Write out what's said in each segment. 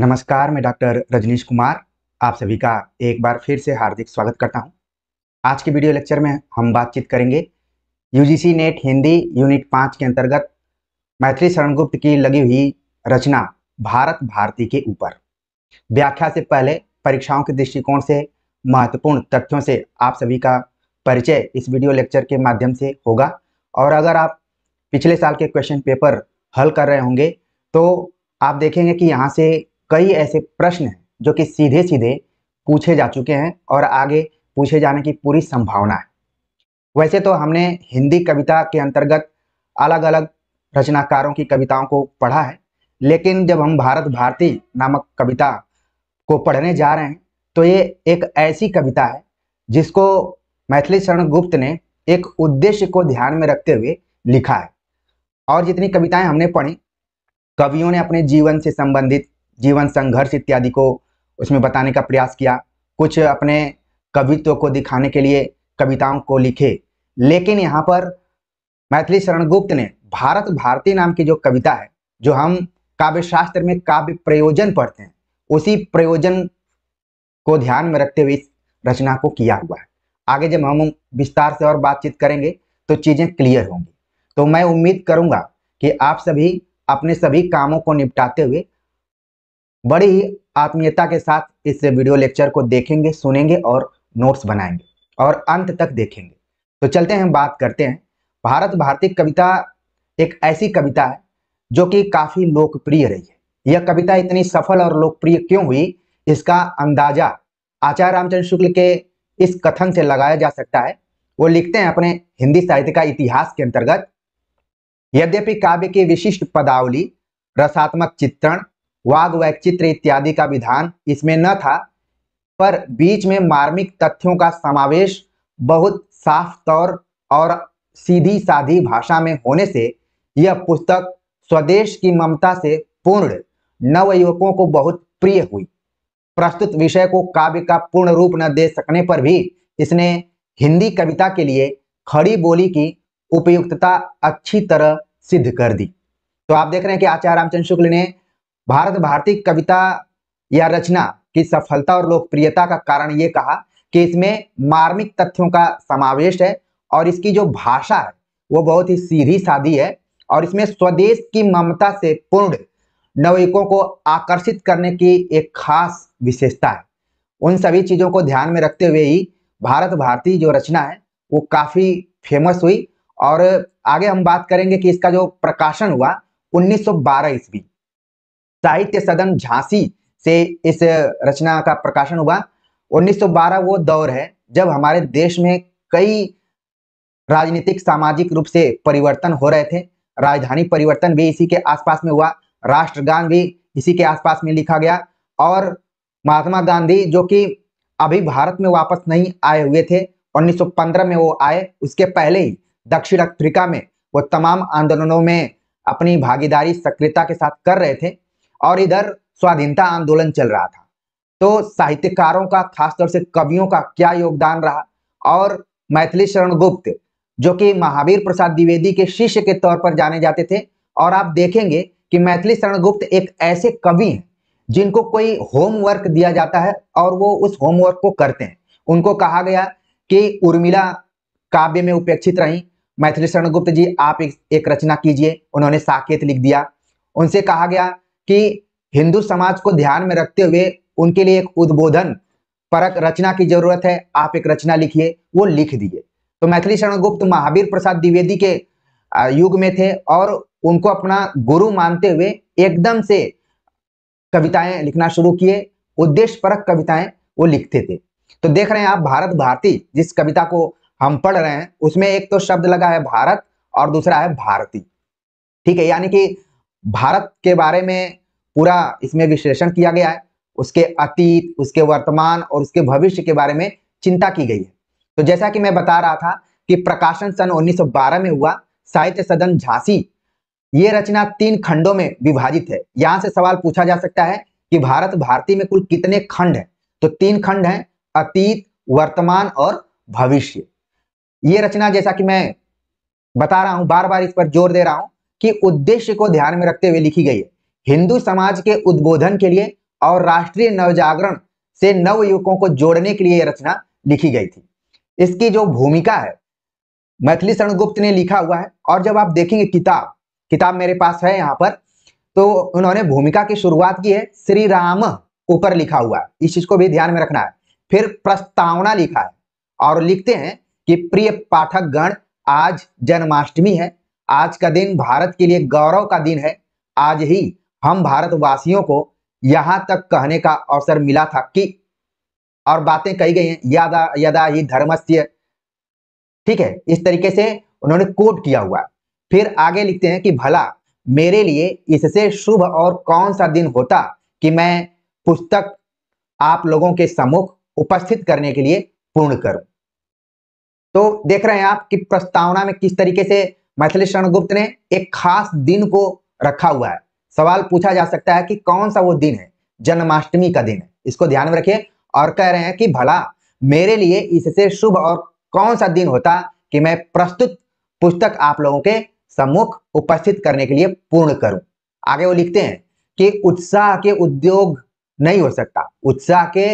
नमस्कार मैं डॉक्टर रजनीश कुमार आप सभी का एक बार फिर से हार्दिक स्वागत करता हूं। आज के वीडियो लेक्चर में हम बातचीत करेंगे यूजीसी नेट हिंदी यूनिट पाँच के अंतर्गत मैथिली शरणगुप्त की लगी हुई रचना भारत भारती के ऊपर व्याख्या से पहले परीक्षाओं के दृष्टिकोण से महत्वपूर्ण तथ्यों से आप सभी का परिचय इस वीडियो लेक्चर के माध्यम से होगा और अगर आप पिछले साल के क्वेश्चन पेपर हल कर रहे होंगे तो आप देखेंगे कि यहाँ से कई ऐसे प्रश्न हैं जो कि सीधे सीधे पूछे जा चुके हैं और आगे पूछे जाने की पूरी संभावना है वैसे तो हमने हिंदी कविता के अंतर्गत अलग अलग रचनाकारों की कविताओं को पढ़ा है लेकिन जब हम भारत भारती नामक कविता को पढ़ने जा रहे हैं तो ये एक ऐसी कविता है जिसको मैथिली शरण गुप्त ने एक उद्देश्य को ध्यान में रखते हुए लिखा है और जितनी कविताएं हमने पढ़ी कवियों ने अपने जीवन से संबंधित जीवन संघर्ष इत्यादि को उसमें बताने का प्रयास किया कुछ अपने कवित्व को दिखाने के लिए कविताओं को लिखे लेकिन यहाँ पर मैथिली शरण गुप्त ने भारत भारती नाम की जो कविता है जो हम काव्य शास्त्र में काव्य प्रयोजन पढ़ते हैं उसी प्रयोजन को ध्यान में रखते हुए इस रचना को किया हुआ है आगे जब हम विस्तार से और बातचीत करेंगे तो चीज़ें क्लियर होंगी तो मैं उम्मीद करूंगा कि आप सभी अपने सभी कामों को निपटाते हुए बड़ी आत्मीयता के साथ इस वीडियो लेक्चर को देखेंगे सुनेंगे और नोट्स बनाएंगे और अंत तक देखेंगे तो चलते हैं बात करते हैं भारत भारती कविता एक ऐसी कविता है जो कि काफ़ी लोकप्रिय रही है यह कविता इतनी सफल और लोकप्रिय क्यों हुई इसका अंदाजा आचार्य रामचंद्र शुक्ल के इस कथन से लगाया जा सकता है वो लिखते हैं अपने हिंदी साहित्य का इतिहास के अंतर्गत यद्यपि काव्य की विशिष्ट पदावली रसात्मक चित्रण वाग वैचित्र इत्यादि का विधान इसमें न था पर बीच में मार्मिक तथ्यों का समावेश बहुत साफ तौर और सीधी साधी भाषा में होने से यह पुस्तक स्वदेश की ममता से पूर्ण नवयुवकों को बहुत प्रिय हुई प्रस्तुत विषय को काव्य का पूर्ण रूप न दे सकने पर भी इसने हिंदी कविता के लिए खड़ी बोली की उपयुक्तता अच्छी तरह सिद्ध कर दी तो आप देख रहे हैं कि आचार्य रामचंद्र शुक्ल ने भारत भारती कविता या रचना की सफलता और लोकप्रियता का कारण ये कहा कि इसमें मार्मिक तथ्यों का समावेश है और इसकी जो भाषा है वो बहुत ही सीधी सादी है और इसमें स्वदेश की ममता से पूर्ण नवयुवकों को आकर्षित करने की एक खास विशेषता है उन सभी चीज़ों को ध्यान में रखते हुए ही भारत भारती जो रचना है वो काफ़ी फेमस हुई और आगे हम बात करेंगे कि इसका जो प्रकाशन हुआ 1912 ईस्वी साहित्य सदन झांसी से इस रचना का प्रकाशन हुआ 1912 वो दौर है जब हमारे देश में कई राजनीतिक सामाजिक रूप से परिवर्तन हो रहे थे राजधानी परिवर्तन भी इसी के आसपास में हुआ राष्ट्रगान भी इसी के आसपास में लिखा गया और महात्मा गांधी जो कि अभी भारत में वापस नहीं आए हुए थे 1915 में वो आए उसके पहले ही दक्षिण अफ्रीका में वो तमाम आंदोलनों में अपनी भागीदारी सक्रियता के साथ कर रहे थे और इधर स्वाधीनता आंदोलन चल रहा था तो साहित्यकारों का खासतौर से कवियों का क्या योगदान रहा और मैथिली शरण गुप्त जो कि महावीर प्रसाद द्विवेदी के शिष्य के तौर पर जाने जाते थे और आप देखेंगे कि मैथिली शरण गुप्त एक ऐसे कवि हैं जिनको कोई होमवर्क दिया जाता है और वो उस होमवर्क को करते हैं उनको कहा गया कि उर्मिला काव्य में उपेक्षित रही मैथिली शरण गुप्त जी आप एक रचना कीजिए उन्होंने साकेत लिख दिया उनसे कहा गया कि हिंदू समाज को ध्यान में रखते हुए उनके लिए एक उद्बोधन परक रचना की जरूरत है आप एक रचना लिखिए वो लिख दिए तो मैथिली शरण गुप्त महावीर प्रसाद द्विवेदी के युग में थे और उनको अपना गुरु मानते हुए एकदम से कविताएं लिखना शुरू किए उद्देश्य परक कविताएं वो लिखते थे तो देख रहे हैं आप भारत भारती जिस कविता को हम पढ़ रहे हैं उसमें एक तो शब्द लगा है भारत और दूसरा है भारती ठीक है यानी कि भारत के बारे में पूरा इसमें विश्लेषण किया गया है उसके अतीत उसके वर्तमान और उसके भविष्य के बारे में चिंता की गई है तो जैसा कि मैं बता रहा था कि प्रकाशन सन 1912 में हुआ साहित्य सदन झांसी ये रचना तीन खंडों में विभाजित है यहां से सवाल पूछा जा सकता है कि भारत भारती में कुल कितने खंड है तो तीन खंड है अतीत वर्तमान और भविष्य ये रचना जैसा कि मैं बता रहा हूं बार बार इस पर जोर दे रहा हूं कि उद्देश्य को ध्यान में रखते हुए लिखी गई है हिंदू समाज के उद्बोधन के लिए और राष्ट्रीय नवजागरण से नव युवकों को जोड़ने के लिए यह रचना लिखी गई थी इसकी जो भूमिका है मैथिली शरण गुप्त ने लिखा हुआ है और जब आप देखेंगे किताब किताब मेरे पास है यहाँ पर तो उन्होंने भूमिका की शुरुआत की है श्री राम ऊपर लिखा हुआ है इस चीज को भी ध्यान में रखना है फिर प्रस्तावना लिखा है और लिखते हैं कि प्रिय पाठक गण आज जन्माष्टमी है आज का दिन भारत के लिए गौरव का दिन है आज ही हम भारतवासियों को यहां तक कहने का अवसर मिला था कि और बातें कही गई हैं यदा यदा ही धर्मस्य ठीक है इस तरीके से उन्होंने कोट किया हुआ फिर आगे लिखते हैं कि भला मेरे लिए इससे शुभ और कौन सा दिन होता कि मैं पुस्तक आप लोगों के सम्मुख उपस्थित करने के लिए पूर्ण करूं तो देख रहे हैं आप कि प्रस्तावना में किस तरीके से मैथिली शरण गुप्त ने एक खास दिन को रखा हुआ है सवाल पूछा जा सकता है कि कौन सा वो दिन है जन्माष्टमी का दिन है इसको ध्यान में रखिए और कह रहे हैं कि भला मेरे लिए इससे शुभ और कौन सा दिन होता कि मैं प्रस्तुत पुस्तक आप लोगों के सम्मुख उपस्थित करने के लिए पूर्ण करूं आगे वो लिखते हैं कि उत्साह के उद्योग नहीं हो सकता उत्साह के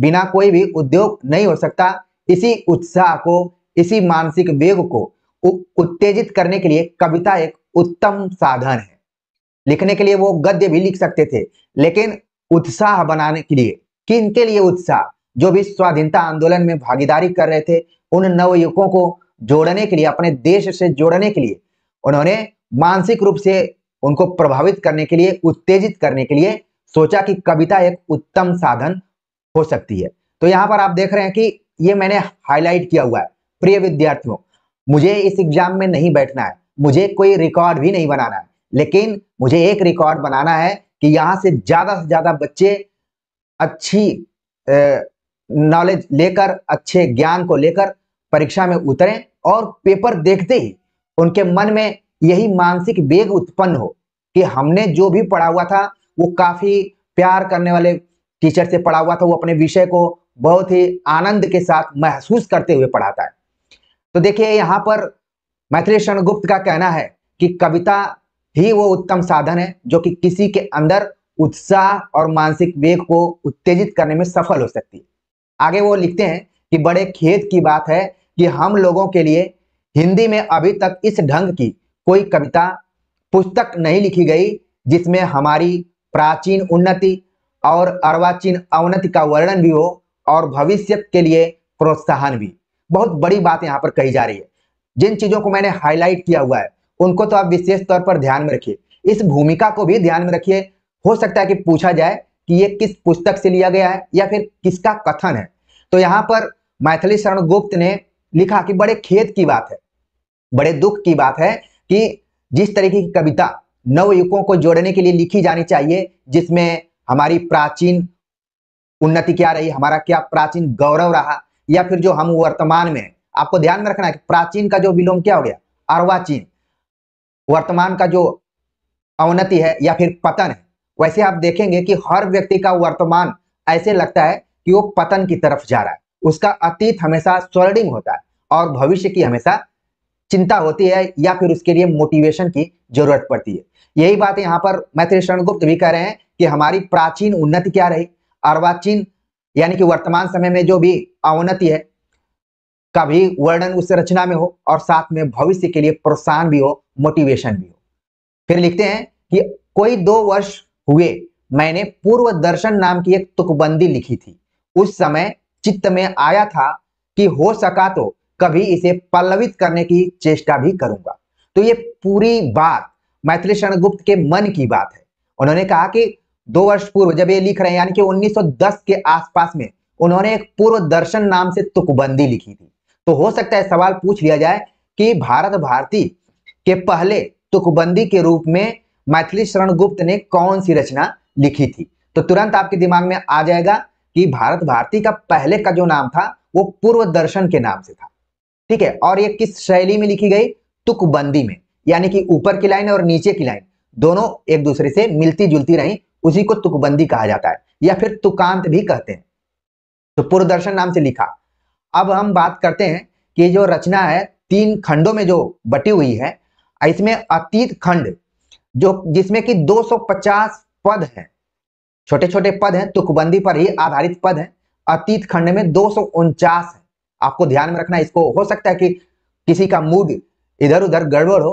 बिना कोई भी उद्योग नहीं हो सकता इसी उत्साह को इसी मानसिक वेग को उत्तेजित करने के लिए कविता एक उत्तम साधन है लिखने के लिए वो गद्य भी लिख सकते थे लेकिन उत्साह बनाने के लिए किन के लिए उत्साह जो भी स्वाधीनता आंदोलन में भागीदारी कर रहे थे उन नवयुवकों को जोड़ने के लिए अपने देश से जोड़ने के लिए उन्होंने मानसिक रूप से उनको प्रभावित करने के लिए उत्तेजित करने के लिए सोचा कि कविता एक उत्तम साधन हो सकती है तो यहाँ पर आप देख रहे हैं कि ये मैंने हाईलाइट किया हुआ है प्रिय विद्यार्थियों मुझे इस एग्जाम में नहीं बैठना है मुझे कोई रिकॉर्ड भी नहीं बनाना है लेकिन मुझे एक रिकॉर्ड बनाना है कि यहाँ से ज़्यादा से ज़्यादा बच्चे अच्छी नॉलेज लेकर अच्छे ज्ञान को लेकर परीक्षा में उतरें और पेपर देखते ही उनके मन में यही मानसिक वेग उत्पन्न हो कि हमने जो भी पढ़ा हुआ था वो काफ़ी प्यार करने वाले टीचर से पढ़ा हुआ था वो अपने विषय को बहुत ही आनंद के साथ महसूस करते हुए पढ़ाता है तो देखिए यहाँ पर मैथिली शरण गुप्त का कहना है कि कविता ही वो उत्तम साधन है जो कि किसी के अंदर उत्साह और मानसिक वेग को उत्तेजित करने में सफल हो सकती है आगे वो लिखते हैं कि बड़े खेद की बात है कि हम लोगों के लिए हिंदी में अभी तक इस ढंग की कोई कविता पुस्तक नहीं लिखी गई जिसमें हमारी प्राचीन उन्नति और अर्वाचीन अवनति का वर्णन भी हो और भविष्य के लिए प्रोत्साहन भी बहुत बड़ी बात यहाँ पर कही जा रही है जिन चीज़ों को मैंने हाईलाइट किया हुआ है उनको तो आप विशेष तौर पर ध्यान में रखिए इस भूमिका को भी ध्यान में रखिए हो सकता है कि पूछा जाए कि ये किस पुस्तक से लिया गया है या फिर किसका कथन है तो यहाँ पर मैथिली शरण गुप्त ने लिखा कि बड़े खेद की बात है बड़े दुख की बात है कि जिस तरीके की कविता नवयुवकों को जोड़ने के लिए लिखी जानी चाहिए जिसमें हमारी प्राचीन उन्नति क्या रही हमारा क्या प्राचीन गौरव रहा या फिर जो हम वर्तमान में आपको ध्यान में रखना है कि प्राचीन का जो विलोम क्या हो गया अरवाचीन वर्तमान का जो अवनति है या फिर पतन है वैसे आप देखेंगे कि हर व्यक्ति का वर्तमान ऐसे लगता है कि वो पतन की तरफ जा रहा है उसका अतीत हमेशा स्वर्णिम होता है और भविष्य की हमेशा चिंता होती है या फिर उसके लिए मोटिवेशन की जरूरत पड़ती है यही बात यहाँ पर मैत्री शरण गुप्त भी कह रहे हैं कि हमारी प्राचीन उन्नति क्या रही अर्वाचीन यानी कि वर्तमान समय में जो भी अवनति है का भी वर्णन उस रचना में हो और साथ में भविष्य के लिए प्रोत्साहन भी हो मोटिवेशन भी हो फिर लिखते हैं कि कोई दो वर्ष हुए मैंने पूर्व दर्शन नाम की एक तुकबंदी लिखी थी उस समय चित्त में आया था कि हो सका तो कभी इसे पल्लवित करने की चेष्टा भी करूंगा तो ये पूरी बात मैथिली शरण गुप्त के मन की बात है उन्होंने कहा कि दो वर्ष पूर्व जब ये लिख रहे हैं यानी कि 1910 के आसपास में उन्होंने एक पूर्व दर्शन नाम से तुकबंदी लिखी थी तो हो सकता है सवाल पूछ लिया जाए कि भारत भारती के पहले तुकबंदी के रूप में मैथिली शरण गुप्त ने कौन सी रचना लिखी थी तो तुरंत आपके दिमाग में आ जाएगा कि भारत भारती का पहले का जो नाम था वो पूर्व दर्शन के नाम से था ठीक है और ये किस शैली में लिखी गई तुकबंदी में यानी कि ऊपर की लाइन और नीचे की लाइन दोनों एक दूसरे से मिलती जुलती रही उसी को तुकबंदी कहा जाता है या फिर तुकांत भी कहते हैं तो पूर्व दर्शन नाम से लिखा अब हम बात करते हैं कि जो रचना है तीन खंडों में जो बटी हुई है इसमें अतीत खंड जो जिसमें कि 250 पद हैं छोटे छोटे पद हैं तुकबंदी पर ही आधारित पद हैं अतीत खंड में दो है आपको ध्यान में रखना इसको हो सकता है कि किसी का मूड इधर उधर गड़बड़ हो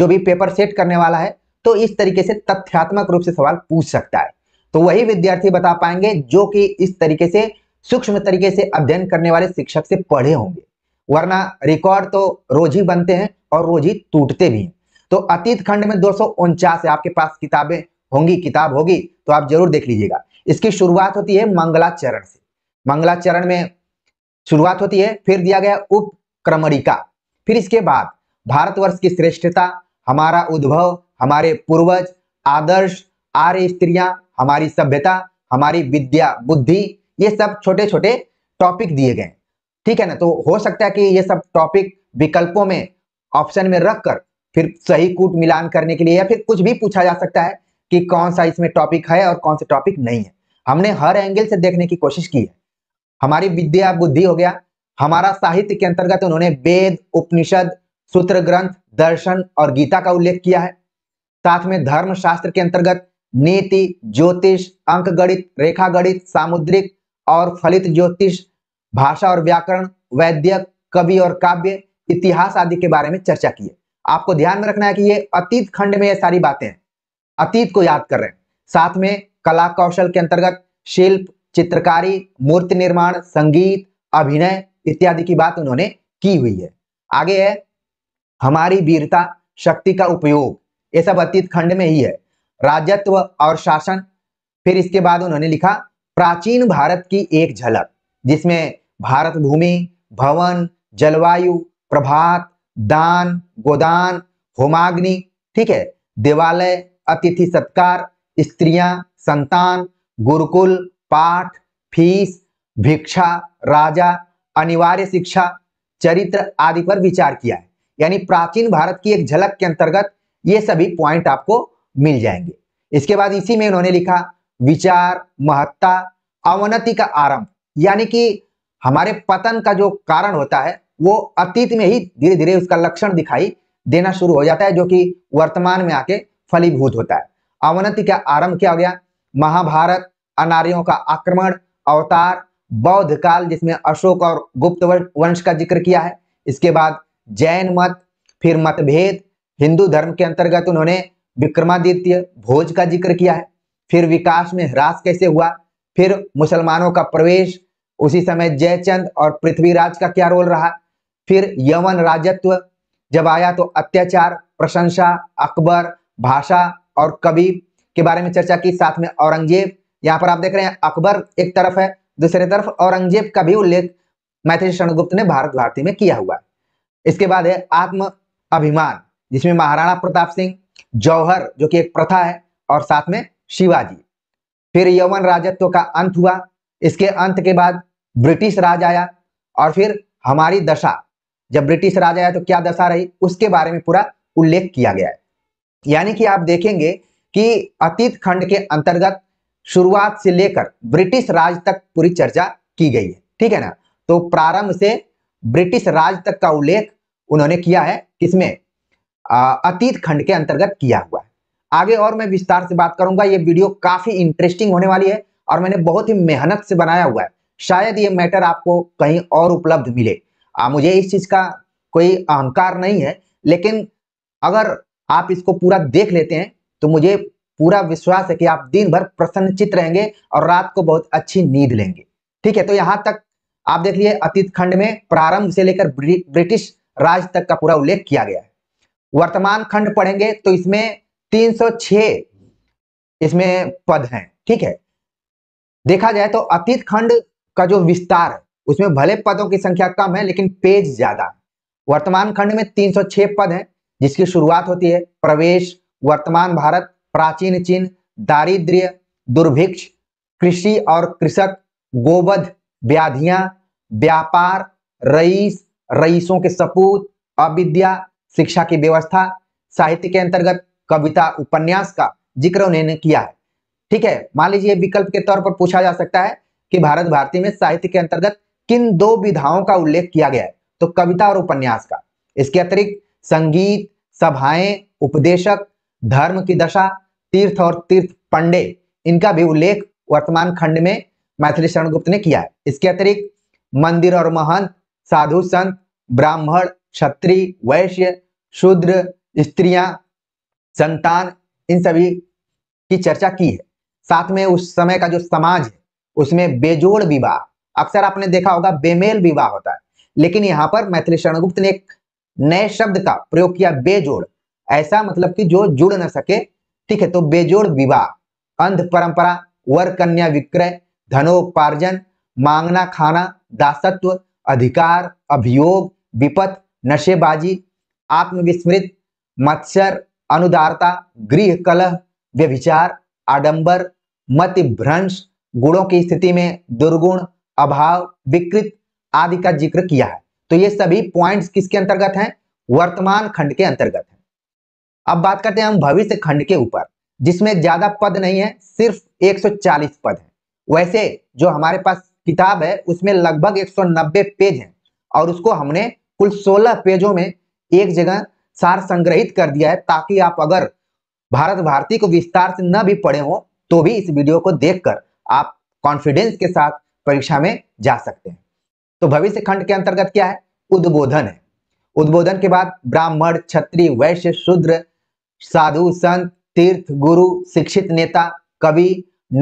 जो भी पेपर सेट करने वाला है तो इस तरीके से तथ्यात्मक रूप से सवाल पूछ सकता है तो वही विद्यार्थी बता पाएंगे जो कि इस तरीके से सूक्ष्म तरीके से अध्ययन करने वाले शिक्षक से पढ़े होंगे वरना रिकॉर्ड तो रोज ही बनते हैं और रोज ही टूटते भी हैं तो अतीत खंड में दो है आपके पास किताबें होंगी किताब होगी तो आप जरूर देख लीजिएगा इसकी शुरुआत होती है मंगलाचरण से मंगलाचरण में शुरुआत होती है फिर दिया गया उपक्रमणिका फिर इसके बाद भारतवर्ष की श्रेष्ठता हमारा उद्भव हमारे पूर्वज आदर्श आर्य स्त्रियां हमारी सभ्यता हमारी विद्या बुद्धि ये सब छोटे छोटे टॉपिक दिए गए ठीक है ना तो हो सकता है कि ये सब टॉपिक विकल्पों में ऑप्शन में रख कर फिर सही कूट मिलान करने के लिए या फिर कुछ भी पूछा जा सकता है कि कौन सा इसमें टॉपिक है और कौन सा टॉपिक नहीं है हमने हर एंगल से देखने की कोशिश की है हमारी विद्या बुद्धि हो गया हमारा साहित्य के अंतर्गत उन्होंने वेद उपनिषद सूत्र ग्रंथ दर्शन और गीता का उल्लेख किया है साथ में धर्म शास्त्र के अंतर्गत नीति ज्योतिष अंक गणित रेखा गणित सामुद्रिक और फलित ज्योतिष भाषा और व्याकरण वैद्य कवि और काव्य इतिहास आदि के बारे में चर्चा की है आपको ध्यान में रखना है कि ये अतीत खंड में ये सारी बातें हैं अतीत को याद कर रहे हैं साथ में कला कौशल के अंतर्गत शिल्प चित्रकारी मूर्ति निर्माण संगीत अभिनय इत्यादि की बात उन्होंने की हुई है आगे है हमारी वीरता शक्ति का उपयोग ये सब अतीत खंड में ही है राजत्व और शासन फिर इसके बाद उन्होंने लिखा प्राचीन भारत की एक झलक जिसमें भारत भूमि भवन जलवायु प्रभात दान गोदान होमाग्नि ठीक है देवालय अतिथि सत्कार स्त्रियां संतान गुरुकुल पाठ फीस भिक्षा राजा अनिवार्य शिक्षा चरित्र आदि पर विचार किया है यानी प्राचीन भारत की एक झलक के अंतर्गत ये सभी पॉइंट आपको मिल जाएंगे इसके बाद इसी में उन्होंने लिखा विचार महत्ता अवनति का आरंभ यानी कि हमारे पतन का जो कारण होता है वो अतीत में ही धीरे धीरे उसका लक्षण दिखाई देना शुरू हो जाता है जो कि वर्तमान में आके फलीभूत होता है अवनति का आरंभ क्या हो गया महाभारत अनार्यों का आक्रमण अवतार बौद्ध काल जिसमें अशोक और गुप्त वंश का जिक्र किया है इसके बाद जैन मत फिर मतभेद हिंदू धर्म के अंतर्गत उन्होंने विक्रमादित्य भोज का जिक्र किया है फिर विकास में ह्रास कैसे हुआ फिर मुसलमानों का प्रवेश उसी समय जयचंद और पृथ्वीराज का क्या रोल रहा फिर यवन राजत्व जब आया तो अत्याचार प्रशंसा अकबर भाषा और कवि के बारे में चर्चा की साथ में औरंगजेब यहाँ पर आप देख रहे हैं अकबर एक तरफ है दूसरी तरफ औरंगजेब का भी उल्लेख मैथिली शरणगुप्त ने भारत भारती में किया हुआ है इसके बाद है आत्म अभिमान जिसमें महाराणा प्रताप सिंह जौहर जो कि एक प्रथा है और साथ में शिवाजी फिर यवन राजत्व का अंत हुआ इसके अंत के बाद ब्रिटिश राज आया और फिर हमारी दशा जब ब्रिटिश राज आया तो क्या दशा रही उसके बारे में पूरा उल्लेख किया गया है यानी कि आप देखेंगे कि अतीत खंड के अंतर्गत शुरुआत से लेकर ब्रिटिश राज तक पूरी चर्चा की गई है ठीक है ना तो प्रारंभ से ब्रिटिश राज तक का उल्लेख उन्होंने किया है किसमें अतीत खंड के अंतर्गत किया हुआ है आगे और मैं विस्तार से बात करूंगा ये वीडियो काफी इंटरेस्टिंग होने वाली है और मैंने बहुत ही मेहनत से बनाया हुआ है शायद ये मैटर आपको कहीं और उपलब्ध मिले आ, मुझे इस चीज का कोई अहंकार नहीं है लेकिन अगर आप इसको पूरा देख लेते हैं तो मुझे पूरा विश्वास है कि आप दिन भर प्रसन्नचित रहेंगे और रात को बहुत अच्छी नींद लेंगे ठीक है तो यहाँ तक आप देख लिए अतीत खंड में प्रारंभ से लेकर ब्रिटिश राज तक का पूरा उल्लेख किया गया है वर्तमान खंड पढ़ेंगे तो इसमें 306 इसमें पद हैं ठीक है देखा जाए तो अतीत खंड का जो विस्तार उसमें भले पदों की संख्या कम है लेकिन पेज ज्यादा वर्तमान खंड में 306 पद हैं जिसकी शुरुआत होती है प्रवेश वर्तमान भारत प्राचीन चीन दारिद्र्य दुर्भिक्ष कृषि और कृषक गोबध व्याधियां व्यापार रईस रईसों के सपूत अविद्या शिक्षा की व्यवस्था साहित्य के अंतर्गत कविता उपन्यास का जिक्र उन्होंने किया है ठीक है मान लीजिए विकल्प के तौर पर पूछा जा सकता है कि भारत भारती में साहित्य के अंतर्गत किन दो विधाओं का उल्लेख किया गया है तो कविता और उपन्यास का इसके अतिरिक्त संगीत सभाएं उपदेशक धर्म की दशा तीर्थ और तीर्थ पंडे इनका भी उल्लेख वर्तमान खंड में मैथिली शरण गुप्त ने किया है इसके अतिरिक्त मंदिर और महंत साधु संत ब्राह्मण क्षत्रि वैश्य शूद्र स्त्रियां संतान इन सभी की चर्चा की है साथ में उस समय का जो समाज है उसमें बेजोड़ विवाह अक्सर आपने देखा होगा बेमेल विवाह होता है लेकिन यहाँ पर मैथिली शरणगुप्त ने एक नए शब्द का प्रयोग किया बेजोड़ ऐसा मतलब कि जो जुड़ न सके ठीक है तो बेजोड़ विवाह अंध परंपरा वर कन्या विक्रय धनोपार्जन मांगना खाना दासत्व अधिकार अभियोग विपत नशेबाजी आत्मविस्मृत मत्सर अनुदारता गृह कलह व्यभिचार आडंबर मत भ्रंश गुणों की स्थिति में दुर्गुण अभाव विकृत आदि का जिक्र किया है तो ये सभी पॉइंट्स किसके अंतर्गत हैं वर्तमान खंड के अंतर्गत है अब बात करते हैं हम भविष्य खंड के ऊपर जिसमें ज्यादा पद नहीं है सिर्फ 140 पद है वैसे जो हमारे पास किताब है उसमें लगभग 190 पेज हैं और उसको हमने कुल 16 पेजों में एक जगह सार संग्रहित कर दिया है ताकि आप अगर भारत भारती को विस्तार से न भी पढ़े हो तो भी इस वीडियो को देखकर आप कॉन्फिडेंस के साथ परीक्षा में जा सकते हैं तो भविष्य खंड के अंतर्गत क्या है उद्बोधन है उद्बोधन के बाद ब्राह्मण छत्री वैश्य शूद्र साधु संत तीर्थ गुरु शिक्षित नेता कवि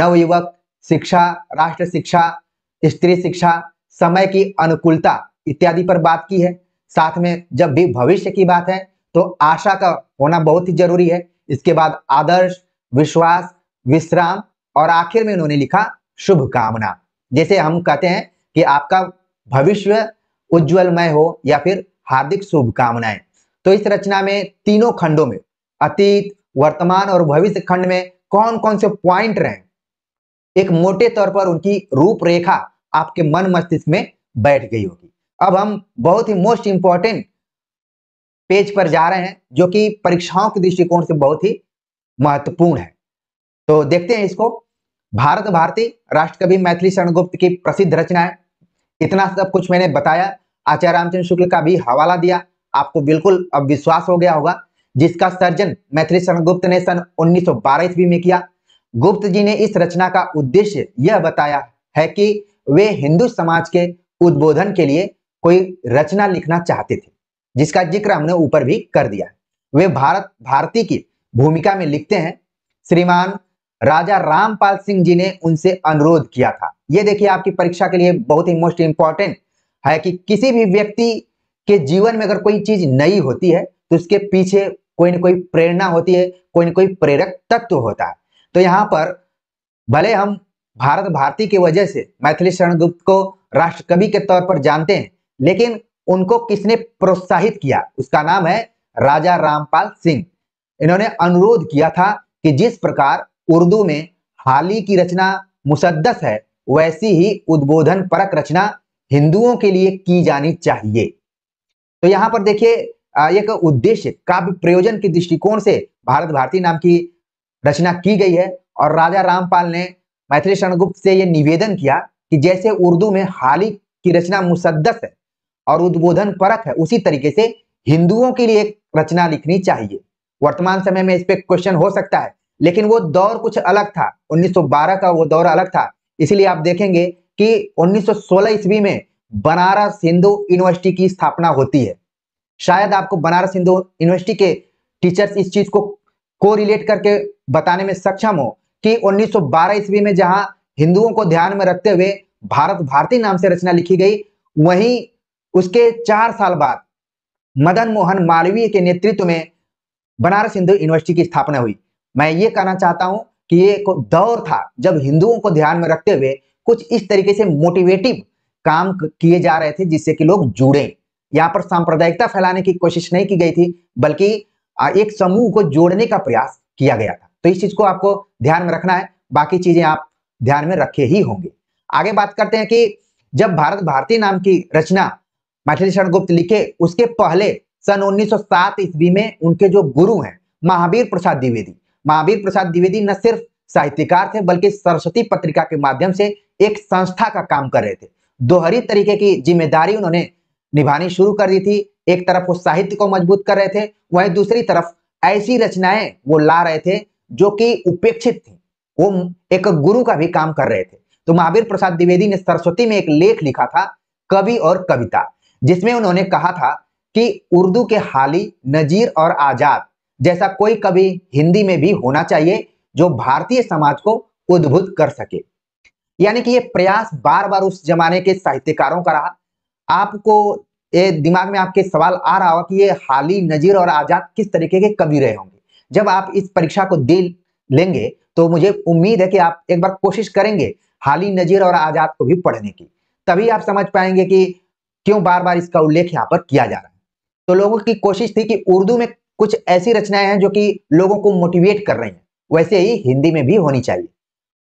नवयुवक शिक्षा राष्ट्र शिक्षा स्त्री शिक्षा समय की अनुकूलता इत्यादि पर बात की है साथ में जब भी भविष्य की बात है तो आशा का होना बहुत ही जरूरी है इसके बाद आदर्श विश्वास विश्राम और आखिर में उन्होंने लिखा शुभकामना जैसे हम कहते हैं कि आपका भविष्य उज्ज्वलमय हो या फिर हार्दिक शुभकामनाएं तो इस रचना में तीनों खंडों में अतीत वर्तमान और भविष्य खंड में कौन कौन से पॉइंट रहे एक मोटे तौर पर उनकी रूपरेखा आपके मन मस्तिष्क में बैठ गई होगी अब हम बहुत ही मोस्ट इंपॉर्टेंट पेज पर जा रहे हैं जो कि परीक्षाओं के दृष्टिकोण से बहुत ही महत्वपूर्ण है तो देखते हैं इसको भारत भारती राष्ट्रकवि मैथिली शरणगुप्त की प्रसिद्ध रचना है इतना सब कुछ मैंने बताया आचार्य रामचंद्र शुक्ल का भी हवाला दिया आपको बिल्कुल अब विश्वास हो गया होगा जिसका सर्जन मैथिली शरणगुप्त ने सन उन्नीस ईस्वी में किया गुप्त जी ने इस रचना का उद्देश्य यह बताया है कि वे हिंदू समाज के उद्बोधन के लिए कोई रचना लिखना चाहते थे जिसका जिक्र हमने ऊपर भी कर दिया वे भारत भारती की भूमिका में लिखते हैं श्रीमान राजा रामपाल सिंह जी ने उनसे अनुरोध किया था ये देखिए आपकी परीक्षा के लिए बहुत ही मोस्ट इंपॉर्टेंट है कि किसी भी व्यक्ति के जीवन में अगर कोई चीज नई होती है तो उसके पीछे कोई ना कोई प्रेरणा होती है कोई ना कोई प्रेरक तत्व होता है तो यहाँ पर भले हम भारत भारती की वजह से मैथिली शरण गुप्त को राष्ट्र कवि के तौर पर जानते हैं लेकिन उनको किसने प्रोत्साहित किया उसका नाम है राजा रामपाल सिंह इन्होंने अनुरोध किया था कि जिस प्रकार उर्दू में हाली की रचना मुसद्दस है वैसी ही उद्बोधन परक रचना हिंदुओं के लिए की जानी चाहिए तो यहां पर देखिए एक उद्देश्य काव्य प्रयोजन के दृष्टिकोण से भारत भारती नाम की रचना की गई है और राजा रामपाल ने मैथिली शरणगुप्त से यह निवेदन किया कि जैसे उर्दू में हाली की रचना मुसद्दस है और उद्बोधन परक है उसी तरीके से हिंदुओं के लिए एक रचना लिखनी चाहिए वर्तमान समय में इस पर क्वेश्चन हो सकता है लेकिन वो दौर कुछ अलग था 1912 का वो दौर अलग था इसलिए आप देखेंगे कि 1916 ईस्वी में बनारस हिंदू यूनिवर्सिटी की स्थापना होती है शायद आपको बनारस हिंदू यूनिवर्सिटी के टीचर्स इस चीज को को रिलेट करके बताने में सक्षम हो कि 1912 ईस्वी में जहां हिंदुओं को ध्यान में रखते हुए भारत भारती नाम से रचना लिखी गई वहीं उसके चार साल बाद मदन मोहन मालवीय के नेतृत्व में बनारस हिंदू यूनिवर्सिटी की स्थापना हुई मैं ये कहना चाहता हूं कि ये एक दौर था जब हिंदुओं को ध्यान में रखते हुए कुछ इस तरीके से मोटिवेटिव काम किए जा रहे थे जिससे कि लोग जुड़े यहाँ पर सांप्रदायिकता फैलाने की कोशिश नहीं की गई थी बल्कि एक समूह को जोड़ने का प्रयास किया गया था तो इस चीज को आपको ध्यान में रखना है बाकी चीजें आप ध्यान में रखे ही होंगे आगे बात करते हैं कि जब भारत भारती नाम की रचना मैथिली शरण गुप्त लिखे उसके पहले सन 1907 ईस्वी में उनके जो गुरु हैं महावीर प्रसाद द्विवेदी महावीर प्रसाद द्विवेदी न सिर्फ साहित्यकार थे बल्कि सरस्वती पत्रिका के माध्यम से एक संस्था का काम कर रहे थे दोहरी तरीके की जिम्मेदारी उन्होंने निभानी शुरू कर दी थी एक तरफ वो साहित्य को मजबूत कर रहे थे वहीं दूसरी तरफ ऐसी रचनाएं वो ला रहे थे जो कि उपेक्षित थी वो एक गुरु का भी काम कर रहे थे तो महावीर प्रसाद द्विवेदी ने सरस्वती में एक लेख लिखा था कवि और कविता जिसमें उन्होंने कहा था कि उर्दू के हाली नजीर और आजाद जैसा कोई कवि हिंदी में भी होना चाहिए जो भारतीय समाज को उद्भुत कर सके यानी कि ये प्रयास बार बार उस जमाने के साहित्यकारों का रहा आपको ये दिमाग में आपके सवाल आ रहा होगा कि ये हाली नजीर और आजाद किस तरीके के कवि रहे होंगे जब आप इस परीक्षा को दे लेंगे तो मुझे उम्मीद है कि आप एक बार कोशिश करेंगे हाली नजीर और आजाद को भी पढ़ने की तभी आप समझ पाएंगे कि क्यों बार बार इसका उल्लेख यहाँ पर किया जा रहा है तो लोगों की कोशिश थी कि उर्दू में कुछ ऐसी रचनाएं हैं जो कि लोगों को मोटिवेट कर रही हैं वैसे ही हिंदी में भी होनी चाहिए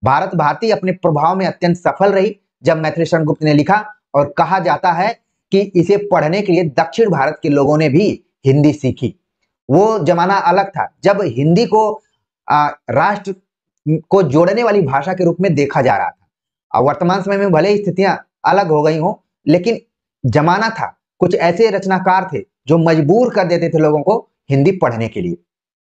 भारत भारती अपने प्रभाव में अत्यंत सफल रही जब मैथिलेशन गुप्त ने लिखा और कहा जाता है कि इसे पढ़ने के लिए दक्षिण भारत के लोगों ने भी हिंदी सीखी वो जमाना अलग था जब हिंदी को आ, राष्ट्र को जोड़ने वाली भाषा के रूप में देखा जा रहा था और वर्तमान समय में भले स्थितियां अलग हो गई हों लेकिन जमाना था कुछ ऐसे रचनाकार थे जो मजबूर कर देते थे लोगों को हिंदी पढ़ने के लिए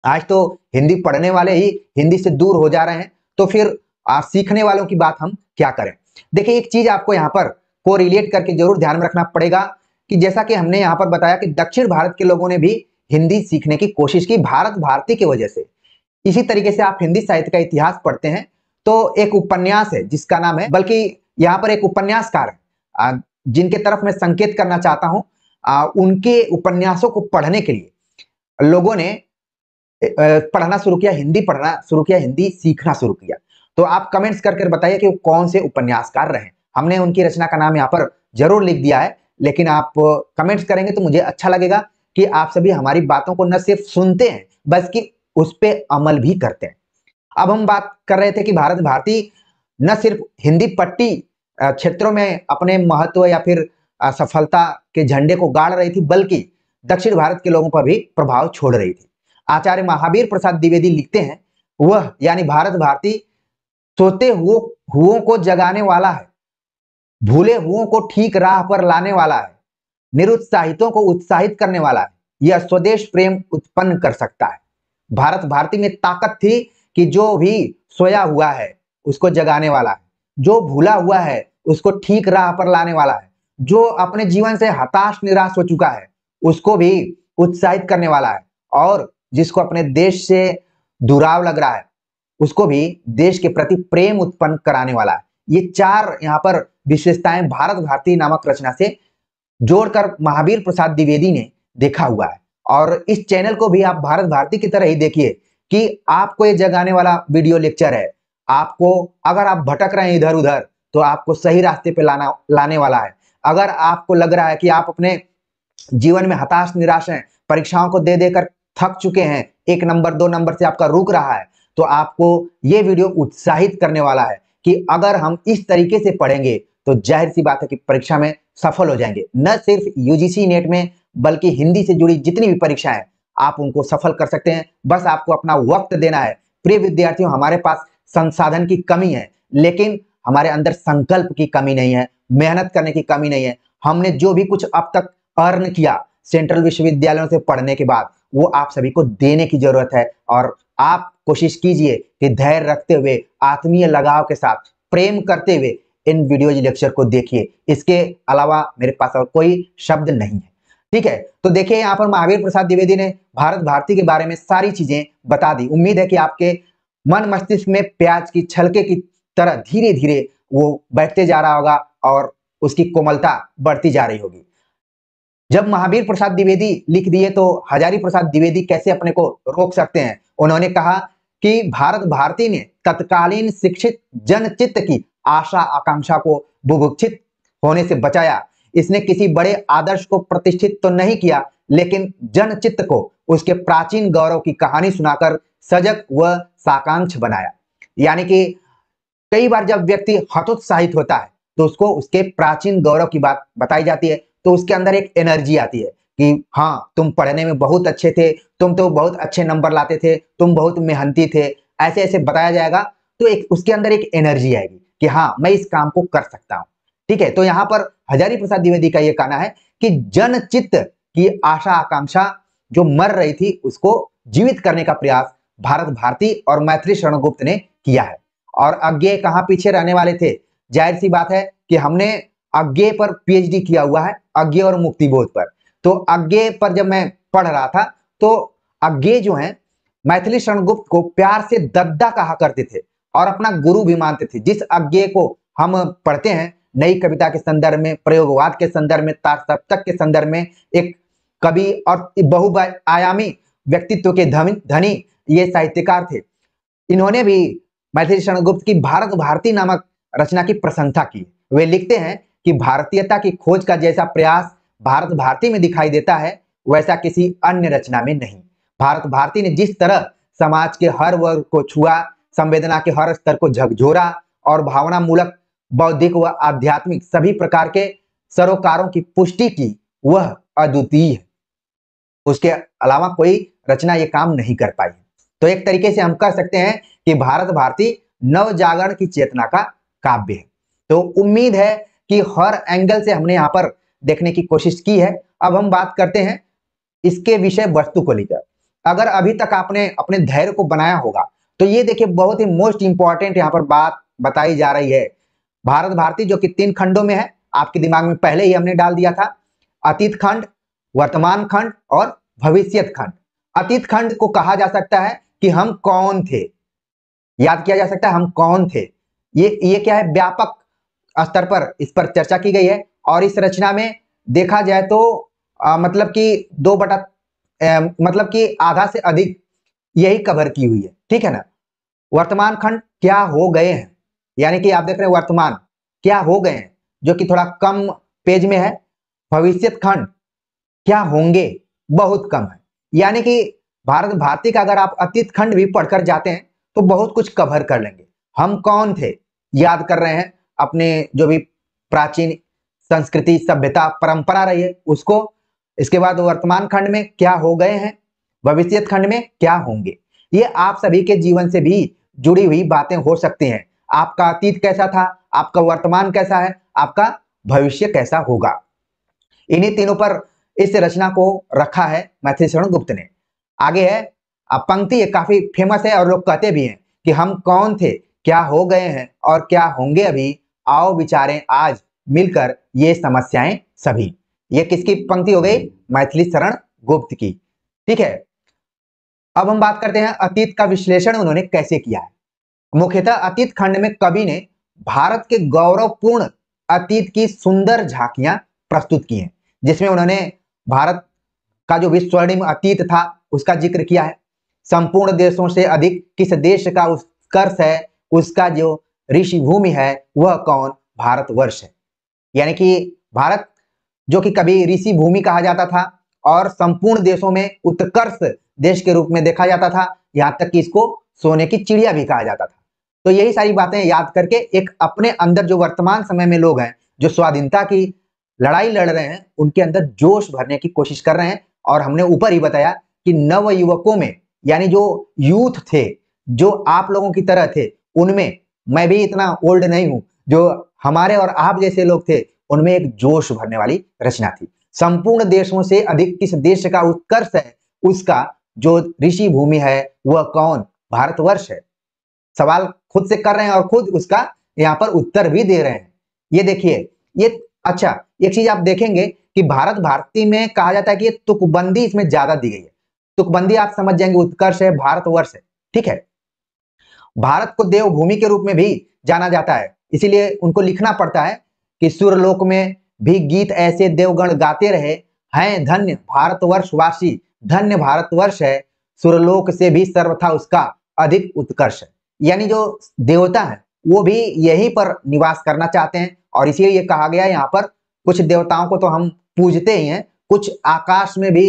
आज तो हिंदी पढ़ने वाले ही हिंदी से दूर हो जा रहे हैं तो फिर आप सीखने वालों की बात हम क्या करें देखिए एक चीज आपको यहाँ पर को रिलेट करके जरूर ध्यान में रखना पड़ेगा कि जैसा कि हमने यहाँ पर बताया कि दक्षिण भारत के लोगों ने भी हिंदी सीखने की कोशिश की भारत भारती की वजह से इसी तरीके से आप हिंदी साहित्य का इतिहास पढ़ते हैं तो एक उपन्यास है जिसका नाम है बल्कि यहाँ पर एक उपन्यासकार है जिनके तरफ मैं संकेत करना चाहता हूं उनके उपन्यासों को पढ़ने के लिए लोगों ने पढ़ना शुरू किया हिंदी पढ़ना शुरू किया हिंदी सीखना शुरू किया तो आप कमेंट्स कर कर बताइए कि कौन से उपन्यासकार रहे हमने उनकी रचना का नाम यहाँ पर जरूर लिख दिया है लेकिन आप कमेंट्स करेंगे तो मुझे अच्छा लगेगा कि आप सभी हमारी बातों को न सिर्फ सुनते हैं बल्कि उस पर अमल भी करते हैं अब हम बात कर रहे थे कि भारत भारती न सिर्फ हिंदी पट्टी क्षेत्रों में अपने महत्व या फिर सफलता के झंडे को गाड़ रही थी बल्कि दक्षिण भारत के लोगों पर भी प्रभाव छोड़ रही थी आचार्य महावीर प्रसाद द्विवेदी लिखते हैं वह यानी भारत भारती सोते हुए हुओं को जगाने वाला है भूले हुओं को ठीक राह पर लाने वाला है निरुत्साहितों को उत्साहित करने वाला है यह स्वदेश प्रेम उत्पन्न कर सकता है भारत भारती में ताकत थी कि जो भी सोया हुआ है उसको जगाने वाला है जो भूला हुआ है उसको ठीक राह पर लाने वाला है जो अपने जीवन से हताश निराश हो चुका है उसको भी उत्साहित करने वाला है और जिसको अपने देश से दुराव लग रहा है उसको भी देश के प्रति प्रेम उत्पन्न कराने वाला है ये चार यहाँ पर विशेषताएं भारत भारती नामक रचना से जोड़कर महावीर प्रसाद द्विवेदी ने देखा हुआ है और इस चैनल को भी आप भारत भारती की तरह ही देखिए कि आपको ये जगाने वाला वीडियो लेक्चर है आपको अगर आप भटक रहे हैं इधर उधर तो आपको सही रास्ते पे लाना लाने वाला है अगर आपको लग रहा है कि आप अपने जीवन में हताश निराश हैं परीक्षाओं को दे देकर थक चुके हैं एक नंबर दो नंबर से आपका रुक रहा है तो आपको ये वीडियो उत्साहित करने वाला है कि अगर हम इस तरीके से पढ़ेंगे तो जाहिर सी बात है कि परीक्षा में सफल हो जाएंगे न सिर्फ यूजीसी नेट में बल्कि हिंदी से जुड़ी जितनी भी परीक्षाएं आप उनको सफल कर सकते हैं बस आपको अपना वक्त देना है प्रिय विद्यार्थियों हमारे पास संसाधन की कमी है लेकिन हमारे अंदर संकल्प की कमी नहीं है मेहनत करने की कमी नहीं है हमने जो भी कुछ अब तक अर्न किया सेंट्रल विश्वविद्यालयों से पढ़ने के बाद वो आप सभी को देने की जरूरत है और आप कोशिश कीजिए कि धैर्य रखते हुए आत्मीय लगाव के साथ प्रेम करते हुए इन वीडियोज लेक्चर को देखिए इसके अलावा मेरे पास और कोई शब्द नहीं है ठीक है तो देखिए यहाँ पर महावीर प्रसाद द्विवेदी ने भारत भारती के बारे में सारी चीजें बता दी उम्मीद है कि आपके मन मस्तिष्क में प्याज की छलके की तरह धीरे धीरे वो बैठते जा रहा होगा और उसकी कोमलता बढ़ती जा रही होगी जब महावीर प्रसाद द्विवेदी लिख दिए तो हजारी प्रसाद द्विवेदी कैसे अपने को रोक सकते हैं उन्होंने कहा कि भारत भारती ने तत्कालीन शिक्षित जनचित्त की आशा आकांक्षा को बुभुक्षित होने से बचाया इसने किसी बड़े आदर्श को प्रतिष्ठित तो नहीं किया लेकिन जनचित्त को उसके प्राचीन गौरव की कहानी सुनाकर सजग व साकांक्ष बनाया यानी कि कई बार जब व्यक्ति हतोत्साहित होता है तो उसको उसके प्राचीन गौरव की बात बताई जाती है तो उसके अंदर एक एनर्जी आती है कि हाँ तुम पढ़ने में बहुत अच्छे थे तुम तो बहुत अच्छे नंबर लाते थे तुम बहुत मेहनती थे ऐसे ऐसे बताया जाएगा तो एक उसके अंदर एक एनर्जी आएगी कि हाँ मैं इस काम को कर सकता हूँ ठीक है तो यहाँ पर हजारी प्रसाद द्विवेदी का यह कहना है कि जनचित्त की आशा आकांक्षा जो मर रही थी उसको जीवित करने का प्रयास भारत भारती और मैथिली शरण गुप्त ने किया है और अज्ञे कहाँ पीछे रहने वाले थे जाहिर सी बात है कि हमने अज्ञे पर पीएचडी किया हुआ है अज्ञे और मुक्ति बोध पर तो अज्ञे पर जब मैं पढ़ रहा था तो अज्ञे जो है मैथिली शरण गुप्त को प्यार से दद्दा कहा करते थे और अपना गुरु भी मानते थे जिस अज्ञे को हम पढ़ते हैं नई कविता के संदर्भ में प्रयोगवाद के संदर्भ में तार सप्तक के संदर्भ में एक कवि और बहुआयामी व्यक्तित्व के धनी ये साहित्यकार थे इन्होंने भी मैथिली शरण गुप्त की भारत भारती नामक रचना की प्रशंसा की वे लिखते हैं कि भारतीयता की खोज का जैसा प्रयास भारत भारती में दिखाई देता है वैसा किसी अन्य रचना में नहीं भारत भारती ने जिस तरह समाज के हर वर्ग को छुआ संवेदना के हर स्तर को झकझोरा और भावना मूलक बौद्धिक व आध्यात्मिक सभी प्रकार के सरोकारों की पुष्टि की वह अद्वितीय है उसके अलावा कोई रचना ये काम नहीं कर पाई तो एक तरीके से हम कह सकते हैं कि भारत भारती नव जागरण की चेतना का काव्य है तो उम्मीद है कि हर एंगल से हमने यहाँ पर देखने की कोशिश की है अब हम बात करते हैं इसके विषय वस्तु को लेकर अगर अभी तक आपने अपने धैर्य को बनाया होगा तो ये देखिए बहुत ही मोस्ट इंपॉर्टेंट यहाँ पर बात बताई जा रही है भारत भारती जो कि तीन खंडों में है आपके दिमाग में पहले ही हमने डाल दिया था अतीत खंड वर्तमान खंड और भविष्यत खंड अतीत खंड को कहा जा सकता है कि हम कौन थे याद किया जा सकता है हम कौन थे ये ये क्या है व्यापक स्तर पर इस पर चर्चा की गई है और इस रचना में देखा जाए तो आ, मतलब कि दो बटा आ, मतलब कि आधा से अधिक यही कवर की हुई है ठीक है ना वर्तमान खंड क्या हो गए हैं यानी कि आप देख रहे हैं वर्तमान क्या हो गए हैं जो कि थोड़ा कम पेज में है भविष्य खंड क्या होंगे बहुत कम है यानी कि भारत भारती का अगर आप अतीत खंड भी पढ़कर जाते हैं तो बहुत कुछ कवर कर लेंगे हम कौन थे याद कर रहे हैं अपने जो भी प्राचीन संस्कृति सभ्यता परंपरा रही है उसको इसके बाद वर्तमान खंड में क्या हो गए हैं भविष्य खंड में क्या होंगे ये आप सभी के जीवन से भी जुड़ी हुई बातें हो सकती हैं आपका अतीत कैसा था आपका वर्तमान कैसा है आपका भविष्य कैसा होगा इन्हीं तीनों पर इस रचना को रखा है मैथिली गुप्त ने आगे है पंक्ति ये काफी फेमस है और लोग कहते भी हैं कि हम कौन थे क्या हो गए हैं और क्या होंगे अभी आओ विचारें आज मिलकर ये समस्याएं सभी ये किसकी पंक्ति हो गई मैथिली शरण गुप्त की ठीक है अब हम बात करते हैं अतीत का विश्लेषण उन्होंने कैसे किया है मुख्यतः अतीत खंड में कवि ने भारत के गौरवपूर्ण अतीत की सुंदर झांकियां प्रस्तुत की हैं जिसमें उन्होंने भारत का जो विश्वर्णिम अतीत था उसका जिक्र किया है संपूर्ण देशों से अधिक किस देश का उत्कर्ष है उसका जो ऋषि भूमि है वह कौन भारतवर्ष है यानी कि भारत जो कि कभी ऋषि भूमि कहा जाता था और संपूर्ण देशों में उत्कर्ष देश के रूप में देखा जाता था यहां तक कि इसको सोने की चिड़िया भी कहा जाता था तो यही सारी बातें याद करके एक अपने अंदर जो वर्तमान समय में लोग हैं जो स्वाधीनता की लड़ाई लड़ रहे हैं उनके अंदर जोश भरने की कोशिश कर रहे हैं और हमने ऊपर ही बताया कि नव युवकों में यानी जो यूथ थे जो आप लोगों की तरह थे उनमें मैं भी इतना ओल्ड नहीं हूं जो हमारे और आप जैसे लोग थे उनमें एक जोश भरने वाली रचना थी संपूर्ण देशों से अधिक किस देश का उत्कर्ष है उसका जो ऋषि भूमि है वह कौन भारतवर्ष है सवाल खुद से कर रहे हैं और खुद उसका यहाँ पर उत्तर भी दे रहे हैं ये देखिए ये अच्छा एक चीज आप देखेंगे कि भारत भारती में कहा जाता है कि ये तुकबंदी इसमें ज्यादा दी गई है तुकबंदी आप समझ जाएंगे उत्कर्ष है भारतवर्ष है ठीक है भारत को देवभूमि के रूप में भी जाना जाता है इसीलिए उनको लिखना पड़ता है कि सूर्यलोक में भी गीत ऐसे देवगण गाते रहे हैं धन्य भारतवर्षवासी धन्य भारतवर्ष है सूर्यलोक से भी सर्वथा उसका अधिक उत्कर्ष है यानी जो देवता है वो भी यहीं पर निवास करना चाहते हैं और इसीलिए कहा गया यहाँ पर कुछ देवताओं को तो हम पूजते ही हैं कुछ आकाश में भी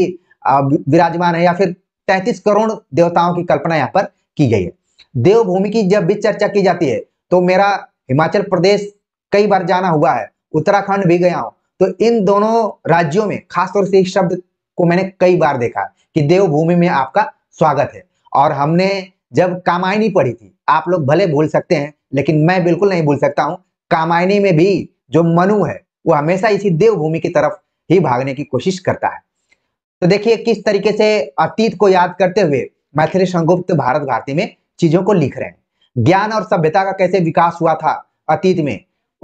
विराजमान है या फिर तैतीस करोड़ देवताओं की कल्पना यहाँ पर की गई है देवभूमि की जब भी चर्चा की जाती है तो मेरा हिमाचल प्रदेश कई बार जाना हुआ है उत्तराखंड भी गया हूं तो इन दोनों राज्यों में खासतौर से इस शब्द को मैंने कई बार देखा कि देवभूमि में आपका स्वागत है और हमने जब कामायनी पढ़ी थी आप लोग भले भूल सकते हैं लेकिन मैं बिल्कुल नहीं भूल सकता हूँ कामायनी में भी जो मनु है वो हमेशा इसी देवभूमि की तरफ ही भागने की कोशिश करता है तो देखिए किस तरीके से अतीत को याद करते हुए मैथिली संगुप्त भारत भारती में चीजों को लिख रहे हैं ज्ञान और सभ्यता का कैसे विकास हुआ था अतीत में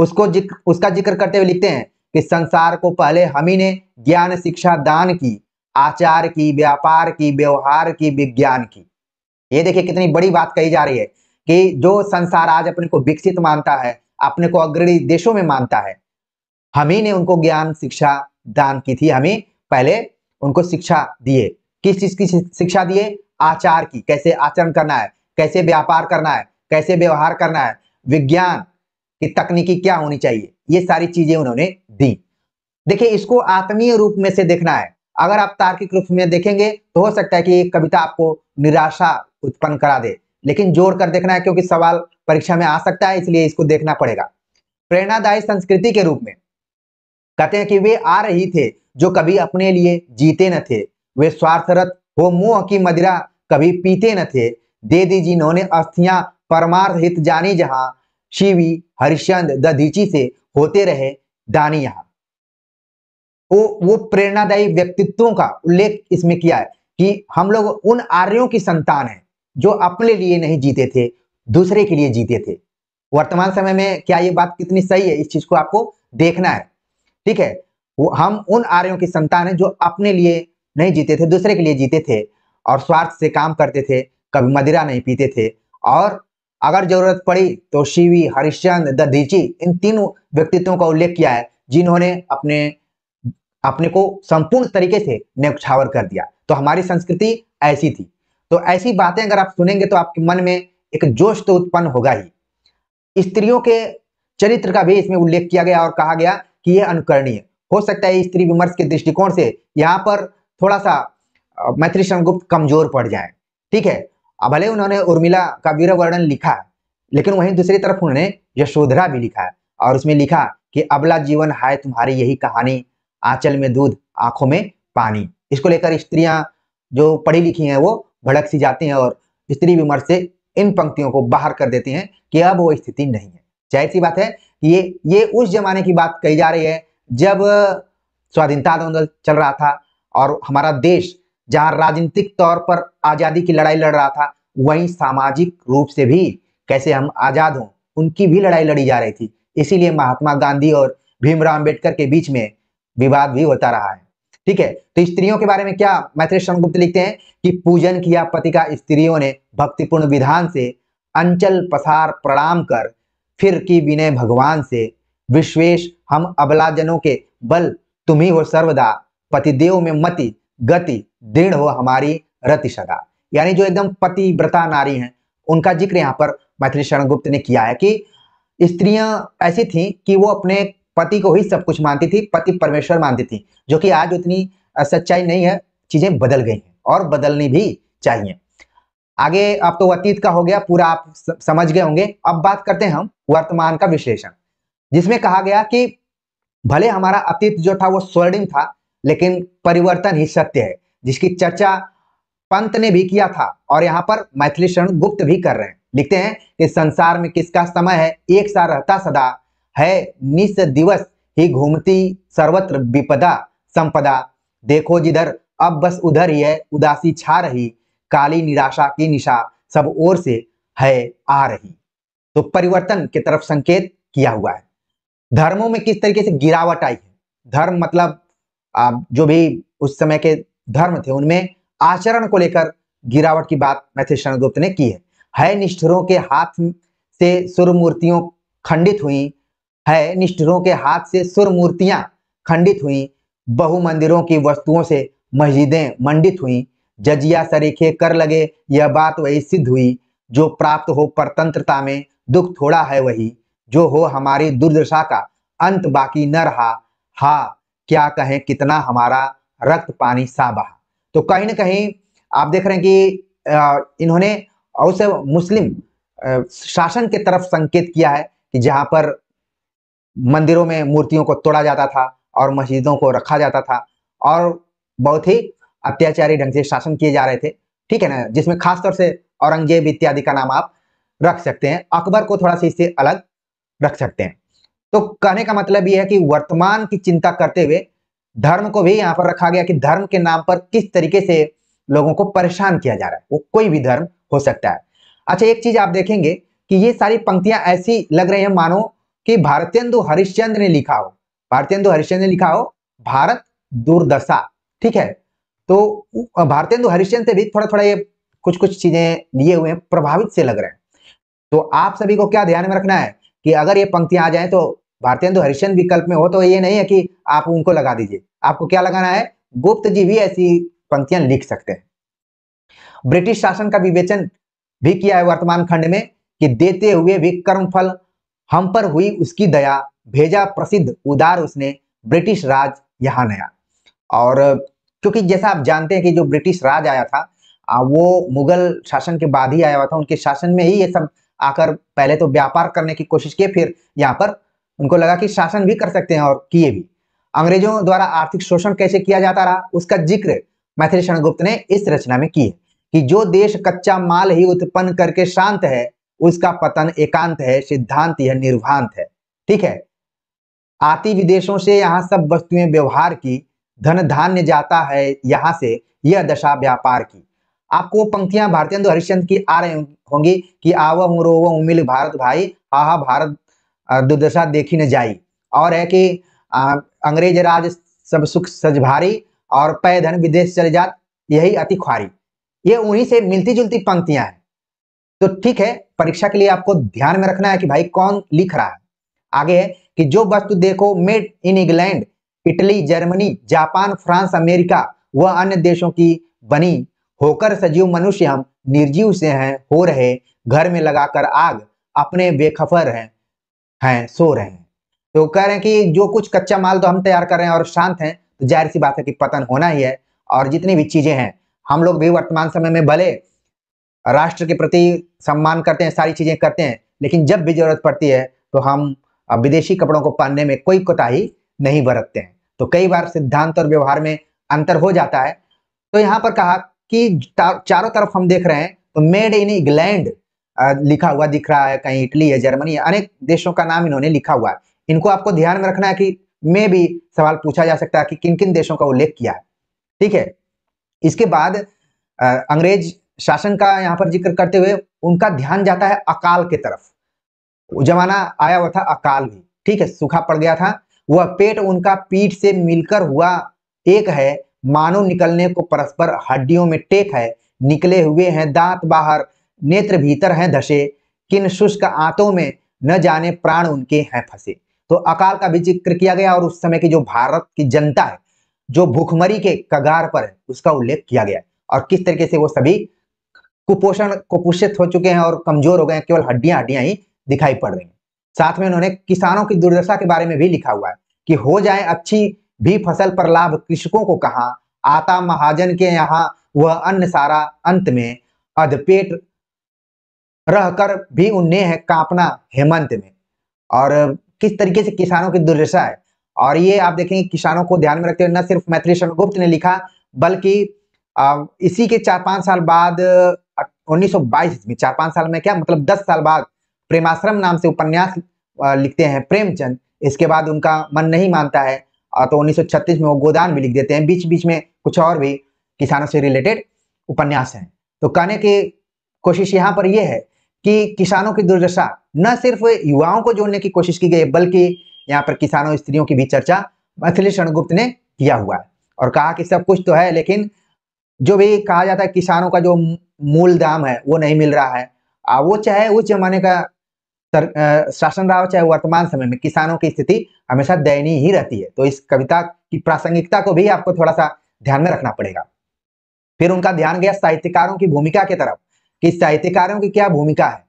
उसको जिक, उसका जिक्र करते हुए लिखते हैं कि संसार को पहले हम ही ने ज्ञान शिक्षा दान की आचार की व्यापार की व्यवहार की विज्ञान की ये देखिए कितनी बड़ी बात कही जा रही है कि जो संसार आज अपने को विकसित मानता है अपने को अग्रणी देशों में मानता है हम ही ने उनको ज्ञान शिक्षा दान की थी हमें पहले उनको शिक्षा दिए किस चीज की शिक्षा दिए आचार की कैसे आचरण करना है कैसे व्यापार करना है कैसे व्यवहार करना है विज्ञान की तकनीकी क्या होनी चाहिए ये सारी चीजें उन्होंने दी देखिए इसको आत्मीय रूप में से देखना है अगर आप तार्किक रूप में देखेंगे तो हो सकता है कि ये कविता आपको निराशा उत्पन्न करा दे लेकिन जोड़ कर देखना है क्योंकि सवाल परीक्षा में आ सकता है इसलिए इसको देखना पड़ेगा प्रेरणादायी संस्कृति के रूप में कहते हैं कि वे आ रही थे जो कभी अपने लिए जीते न थे वे स्वार्थरत हो मोह की मदिरा कभी पीते न थे दे दीजिए इन्होंने अस्थियां परमार्थ हित जानी जहां शिवी हरिश्चंद दधीची से होते रहे दानी यहां वो वो प्रेरणादायी व्यक्तित्वों का उल्लेख इसमें किया है कि हम लोग उन आर्यों की संतान है जो अपने लिए नहीं जीते थे दूसरे के लिए जीते थे वर्तमान समय में क्या ये बात कितनी सही है इस चीज को आपको देखना है ठीक है हम उन आर्यों की संतान है जो अपने लिए नहीं जीते थे दूसरे के लिए जीते थे और स्वार्थ से काम करते थे कभी मदिरा नहीं पीते थे और अगर जरूरत पड़ी तो शिवी हरिश्चंद दधीची इन तीनों व्यक्तित्वों का उल्लेख किया है जिन्होंने अपने अपने को संपूर्ण तरीके से न्यौछावर कर दिया तो हमारी संस्कृति ऐसी थी तो ऐसी बातें अगर आप सुनेंगे तो आपके मन में एक जोश तो उत्पन्न होगा ही स्त्रियों के चरित्र का भी इसमें उल्लेख किया गया और कहा गया कि यह अनुकरणीय हो सकता है स्त्री विमर्श के दृष्टिकोण से यहाँ पर थोड़ा सा मैत्री शरणगुप्त कमजोर पड़ जाए ठीक है भले उन्होंने उर्मिला का वीर वर्णन लिखा लेकिन वहीं दूसरी तरफ उन्होंने यशोधरा भी लिखा है और उसमें लिखा कि अबला जीवन हाय तुम्हारी यही कहानी आंचल में दूध आंखों में पानी इसको लेकर स्त्रियां जो पढ़ी लिखी हैं वो भड़क सी जाती हैं और स्त्री विमर्श से इन पंक्तियों को बाहर कर देती हैं कि अब वो स्थिति नहीं है जाहिर सी बात है ये ये उस जमाने की बात कही जा रही है जब स्वाधीनता आंदोलन चल रहा था और हमारा देश जहां राजनीतिक तौर पर आज़ादी की लड़ाई लड़ रहा था वहीं सामाजिक रूप से भी कैसे हम आज़ाद हों उनकी भी लड़ाई लड़ी जा रही थी इसीलिए महात्मा गांधी और भीमराव अंबेडकर के बीच में विवाद भी होता रहा है ठीक है तो स्त्रियों के बारे में क्या मैत्री शरण लिखते हैं कि पूजन किया पति का स्त्रियों ने भक्तिपूर्ण विधान से अंचल पसार प्रणाम कर फिर की विनय भगवान से विश्वेश हम अबलाजनों के बल तुम्ही हो सर्वदा पतिदेव में मति गति दृढ़ हो हमारी रति सदा यानी जो एकदम पति व्रता नारी हैं उनका जिक्र यहाँ पर मैथिली शरण गुप्त ने किया है कि स्त्रियां ऐसी थी कि वो अपने पति को ही सब कुछ मानती थी पति परमेश्वर मानती थी जो कि आज उतनी सच्चाई नहीं है चीजें बदल गई हैं और बदलनी भी चाहिए आगे आप तो अतीत का हो गया पूरा आप समझ गए होंगे अब बात करते हैं हम वर्तमान का विश्लेषण जिसमें कहा गया कि भले हमारा अतीत जो था वो स्वर्णिम था लेकिन परिवर्तन ही सत्य है जिसकी चर्चा पंत ने भी किया था और यहाँ पर मैथिली शरण गुप्त भी कर रहे हैं लिखते हैं कि संसार में किसका समय है एक सा रहता सदा है निस दिवस ही घूमती सर्वत्र विपदा संपदा देखो जिधर अब बस उधर ही है उदासी छा रही काली निराशा की निशा सब ओर से है आ रही तो परिवर्तन की तरफ संकेत किया हुआ है धर्मों में किस तरीके से गिरावट आई है धर्म मतलब जो भी उस समय के धर्म थे उनमें आचरण को लेकर गिरावट की बात मैथिल शरण गुप्त ने की है है निष्ठुरों के हाथ से सुर मूर्तियों खंडित हुई है निष्ठुरों के हाथ से सुर मूर्तियां खंडित हुई बहु मंदिरों की वस्तुओं से मस्जिदें मंडित हुई जजिया सरीखे कर लगे यह बात वही सिद्ध हुई जो प्राप्त हो परतंत्रता में दुख थोड़ा है वही जो हो हमारी दुर्दशा का अंत बाकी न रहा हा क्या कहें कितना हमारा रक्त पानी सा बहा तो कहीं ना कहीं आप देख रहे हैं कि इन्होंने उसे मुस्लिम शासन के तरफ संकेत किया है कि जहां पर मंदिरों में मूर्तियों को तोड़ा जाता था और मस्जिदों को रखा जाता था और बहुत ही अत्याचारी ढंग से शासन किए जा रहे थे ठीक है ना जिसमें खासतौर से औरंगजेब इत्यादि का नाम आप रख सकते हैं अकबर को थोड़ा सा इससे अलग रख सकते हैं तो कहने का मतलब यह है कि वर्तमान की चिंता करते हुए धर्म को भी यहाँ पर रखा गया कि धर्म के नाम पर किस तरीके से लोगों को परेशान किया जा रहा है वो कोई भी धर्म हो सकता है अच्छा एक चीज आप देखेंगे कि ये सारी पंक्तियां ऐसी लग रही है मानो कि भारतेंदु हरिश्चंद्र ने लिखा हो भारतेंदु हरिश्चंद्र ने लिखा हो भारत दुर्दशा ठीक है तो भारतेंदु हरिश्चंद से भी थोड़ा थोड़ा ये कुछ कुछ चीजें लिए हुए हैं प्रभावित से लग रहे हैं तो आप सभी को क्या ध्यान में रखना है कि अगर ये पंक्तियां आ जाए तो भारतेंदु हरिश्चंद्र विकल्प में हो तो ये नहीं है कि आप उनको लगा दीजिए आपको क्या लगाना है गुप्त जी भी ऐसी पंक्तियां लिख सकते हैं ब्रिटिश शासन का विवेचन भी किया है वर्तमान खंड में कि देते हुए भी कर्म फल हम पर हुई उसकी दया भेजा प्रसिद्ध उदार उसने ब्रिटिश राज यहां नया और क्योंकि जैसा आप जानते हैं कि जो ब्रिटिश राज आया था वो मुगल शासन के बाद ही आया हुआ था उनके शासन में ही ये सब आकर पहले तो व्यापार करने की कोशिश किए फिर यहाँ पर उनको लगा कि शासन भी कर सकते हैं और किए भी अंग्रेजों द्वारा आर्थिक शोषण कैसे किया जाता रहा उसका जिक्र मैथिली शरण गुप्त ने इस रचना में किया कि जो देश कच्चा माल ही उत्पन्न करके शांत है उसका पतन एकांत है सिद्धांत यह निर्भांत है ठीक है आती विदेशों से यहाँ सब वस्तुएं व्यवहार की धन धान्य जाता है यहां से यह दशा व्यापार की आपको वो पंक्तियां भारतीय हरिश्चंद की आ रही होंगी कि आव रोव उमिल भारत भाई आहा भारत दुर्दशा देखी न जाई और है कि अंग्रेज राज सब सुख सजभारी और पै धन विदेश चले जात यही अति खुआरी ये उन्हीं से मिलती जुलती पंक्तियां हैं तो ठीक है परीक्षा के लिए आपको ध्यान में रखना है कि भाई कौन लिख रहा है आगे है कि जो वस्तु देखो made in England Italy Germany Japan France America व अन्य देशों की बनी होकर सजीव मनुष्य हम निर्जीव से हैं हो रहे घर में लगाकर आग अपने बेखफर हैं हैं सो रहे हैं तो कह रहे हैं कि जो कुछ कच्चा माल तो हम तैयार कर रहे हैं और शांत हैं तो जाहिर सी बात है कि पतन होना ही है और जितनी भी चीजें हैं हम लोग भी वर्तमान समय में भले राष्ट्र के प्रति सम्मान करते हैं सारी चीजें करते हैं लेकिन जब भी जरूरत पड़ती है तो हम विदेशी कपड़ों को पहनने में कोई कोताही नहीं बरतते हैं तो कई बार सिद्धांत और व्यवहार में अंतर हो जाता है तो यहां पर कहा कि चारों तरफ हम देख रहे हैं तो मेड इन इंग्लैंड लिखा हुआ दिख रहा है कहीं इटली है जर्मनी है अनेक देशों का नाम इन्होंने लिखा हुआ है इनको आपको ध्यान में रखना है कि मैं भी सवाल पूछा जा सकता है कि किन किन देशों का उल्लेख किया है ठीक है इसके बाद अंग्रेज शासन का यहाँ पर जिक्र करते हुए उनका ध्यान जाता है अकाल की तरफ जमाना आया हुआ था अकाल भी ठीक है सूखा पड़ गया था वह पेट उनका पीठ से मिलकर हुआ एक है मानो निकलने को परस्पर हड्डियों में टेक है निकले हुए हैं दांत बाहर नेत्र भीतर हैं धसे किन शुष्क आंतों में न जाने प्राण उनके हैं फंसे तो अकाल का भी जिक्र किया गया और उस समय की जो भारत की जनता है जो भूखमरी के कगार पर है उसका उल्लेख किया गया और किस तरीके से वो सभी कुपोषण कुपोषित हो चुके हैं और कमजोर हो गए केवल हड्डियां हड्डियां ही दिखाई पड़ रही हैं साथ में उन्होंने किसानों की दुर्दशा के बारे में भी लिखा हुआ है कि हो जाए अच्छी भी फसल पर लाभ कृषकों को कहा आता महाजन के यहाँ वह अन्न सारा अंत में अधपेट रहकर भी उन्हें है कांपना हेमंत में और किस तरीके से किसानों की दुर्दशा है और ये आप देखेंगे किसानों को ध्यान में रखते हुए न सिर्फ मैथिली गुप्त ने लिखा बल्कि इसी के चार पांच साल बाद 1922 में चार पांच साल में क्या मतलब दस साल बाद प्रेमाश्रम नाम से उपन्यास लिखते हैं प्रेमचंद इसके बाद उनका मन नहीं मानता है और तो 1936 में वो गोदान भी लिख देते हैं बीच बीच में कुछ और भी किसानों से रिलेटेड उपन्यास हैं तो कहने की कोशिश यहाँ पर यह है कि किसानों की दुर्दशा न सिर्फ युवाओं को जोड़ने की कोशिश की गई बल्कि यहाँ पर किसानों स्त्रियों की भी चर्चा मैथिली शरणगुप्त ने किया हुआ है और कहा कि सब कुछ तो है लेकिन जो भी कहा जाता है किसानों का जो मूल दाम है वो नहीं मिल रहा है वो चाहे उस जमाने का शासन रहा हो चाहे वर्तमान समय में किसानों की स्थिति हमेशा दयनीय ही रहती है तो इस कविता की प्रासंगिकता को भी आपको थोड़ा सा ध्यान में रखना पड़ेगा फिर उनका ध्यान गया साहित्यकारों की भूमिका की तरफ कि साहित्यकारों की क्या भूमिका है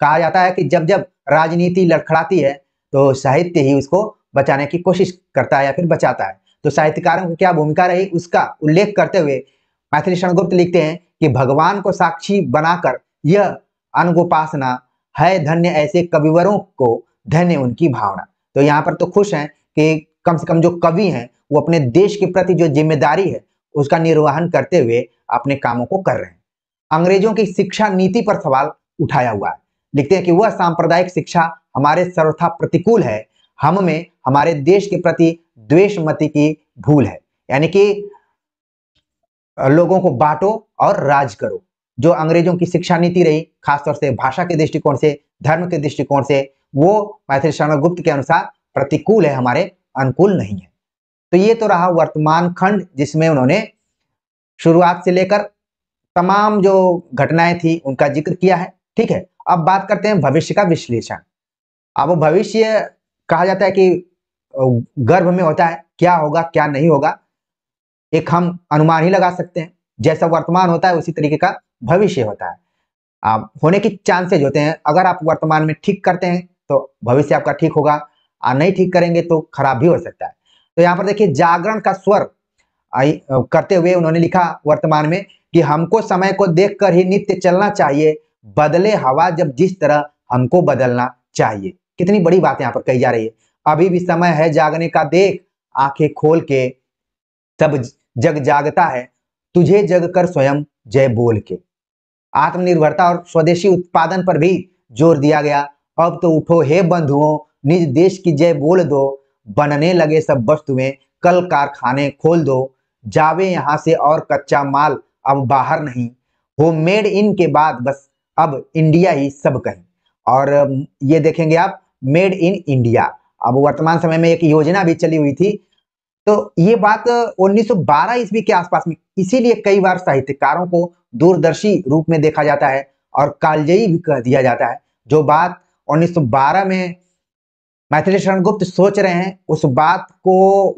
कहा जाता है कि जब जब राजनीति लड़खड़ाती है तो साहित्य ही उसको बचाने की कोशिश करता है या फिर बचाता है तो साहित्यकारों की क्या भूमिका रही उसका उल्लेख करते हुए मैथिली शरणगुप्त लिखते हैं कि भगवान को साक्षी बनाकर यह अनुपासना है धन्य ऐसे कविवरों को धन्य उनकी भावना तो यहाँ पर तो खुश हैं कि कम से कम जो कवि हैं वो अपने देश के प्रति जो जिम्मेदारी है उसका निर्वहन करते हुए अपने कामों को कर रहे हैं अंग्रेजों की शिक्षा नीति पर सवाल उठाया हुआ है लिखते हैं कि वह सांप्रदायिक शिक्षा हमारे सर्वथा प्रतिकूल है हम में हमारे देश के प्रति द्वेष मती की भूल है यानी कि लोगों को बांटो और राज करो जो अंग्रेजों की शिक्षा नीति रही खासतौर से भाषा के दृष्टिकोण से धर्म के दृष्टिकोण से वो मैथिली शरण गुप्त के अनुसार प्रतिकूल है हमारे अनुकूल नहीं है तो ये तो रहा वर्तमान खंड जिसमें उन्होंने शुरुआत से लेकर तमाम जो घटनाएं थी उनका जिक्र किया है ठीक है अब बात करते हैं भविष्य का विश्लेषण अब भविष्य कहा जाता है कि गर्भ में होता है क्या होगा क्या नहीं होगा एक हम अनुमान ही लगा सकते हैं जैसा वर्तमान होता है उसी तरीके का भविष्य होता है आप होने की चांसेज होते हैं अगर आप वर्तमान में ठीक करते हैं तो भविष्य आपका ठीक होगा और नहीं ठीक करेंगे तो खराब भी हो सकता है तो यहाँ पर देखिए जागरण का स्वर करते हुए उन्होंने लिखा वर्तमान में कि हमको समय को देखकर ही नित्य चलना चाहिए बदले हवा जब जिस तरह हमको बदलना चाहिए कितनी बड़ी बात यहाँ पर कही जा रही है अभी भी समय है जागने का देख आंखें खोल के तब जग जागता है तुझे जग कर स्वयं जय बोल के आत्मनिर्भरता और स्वदेशी उत्पादन पर भी जोर दिया गया अब तो उठो हे बंधुओं निज देश की जय बोल दो बनने लगे सब वस्तुएं कल कारखाने खोल दो जावे यहाँ से और कच्चा माल अब बाहर नहीं हो मेड इन के बाद बस अब इंडिया ही सब कहीं और ये देखेंगे आप मेड इन इंडिया अब वर्तमान समय में एक योजना भी चली हुई थी तो ये बात 1912 ईस्वी के आसपास में इसीलिए कई बार साहित्यकारों को दूरदर्शी रूप में देखा जाता है और कालजयी भी कह दिया जाता है जो बात 1912 में मैथिली शरण गुप्त सोच रहे हैं उस बात को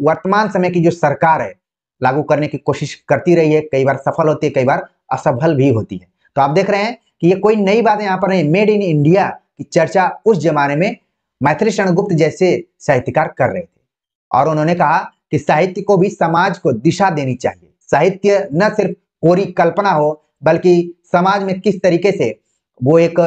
वर्तमान समय की जो सरकार है लागू करने की कोशिश करती रही है कई बार सफल होती है कई बार असफल भी होती है तो आप देख रहे हैं कि ये कोई नई बात यहाँ पर नहीं मेड इन इंडिया की चर्चा उस जमाने में मैथिली शरण गुप्त जैसे साहित्यकार कर रहे थे और उन्होंने कहा कि साहित्य को भी समाज को दिशा देनी चाहिए साहित्य न सिर्फ कोरी कल्पना हो बल्कि समाज में किस तरीके से वो एक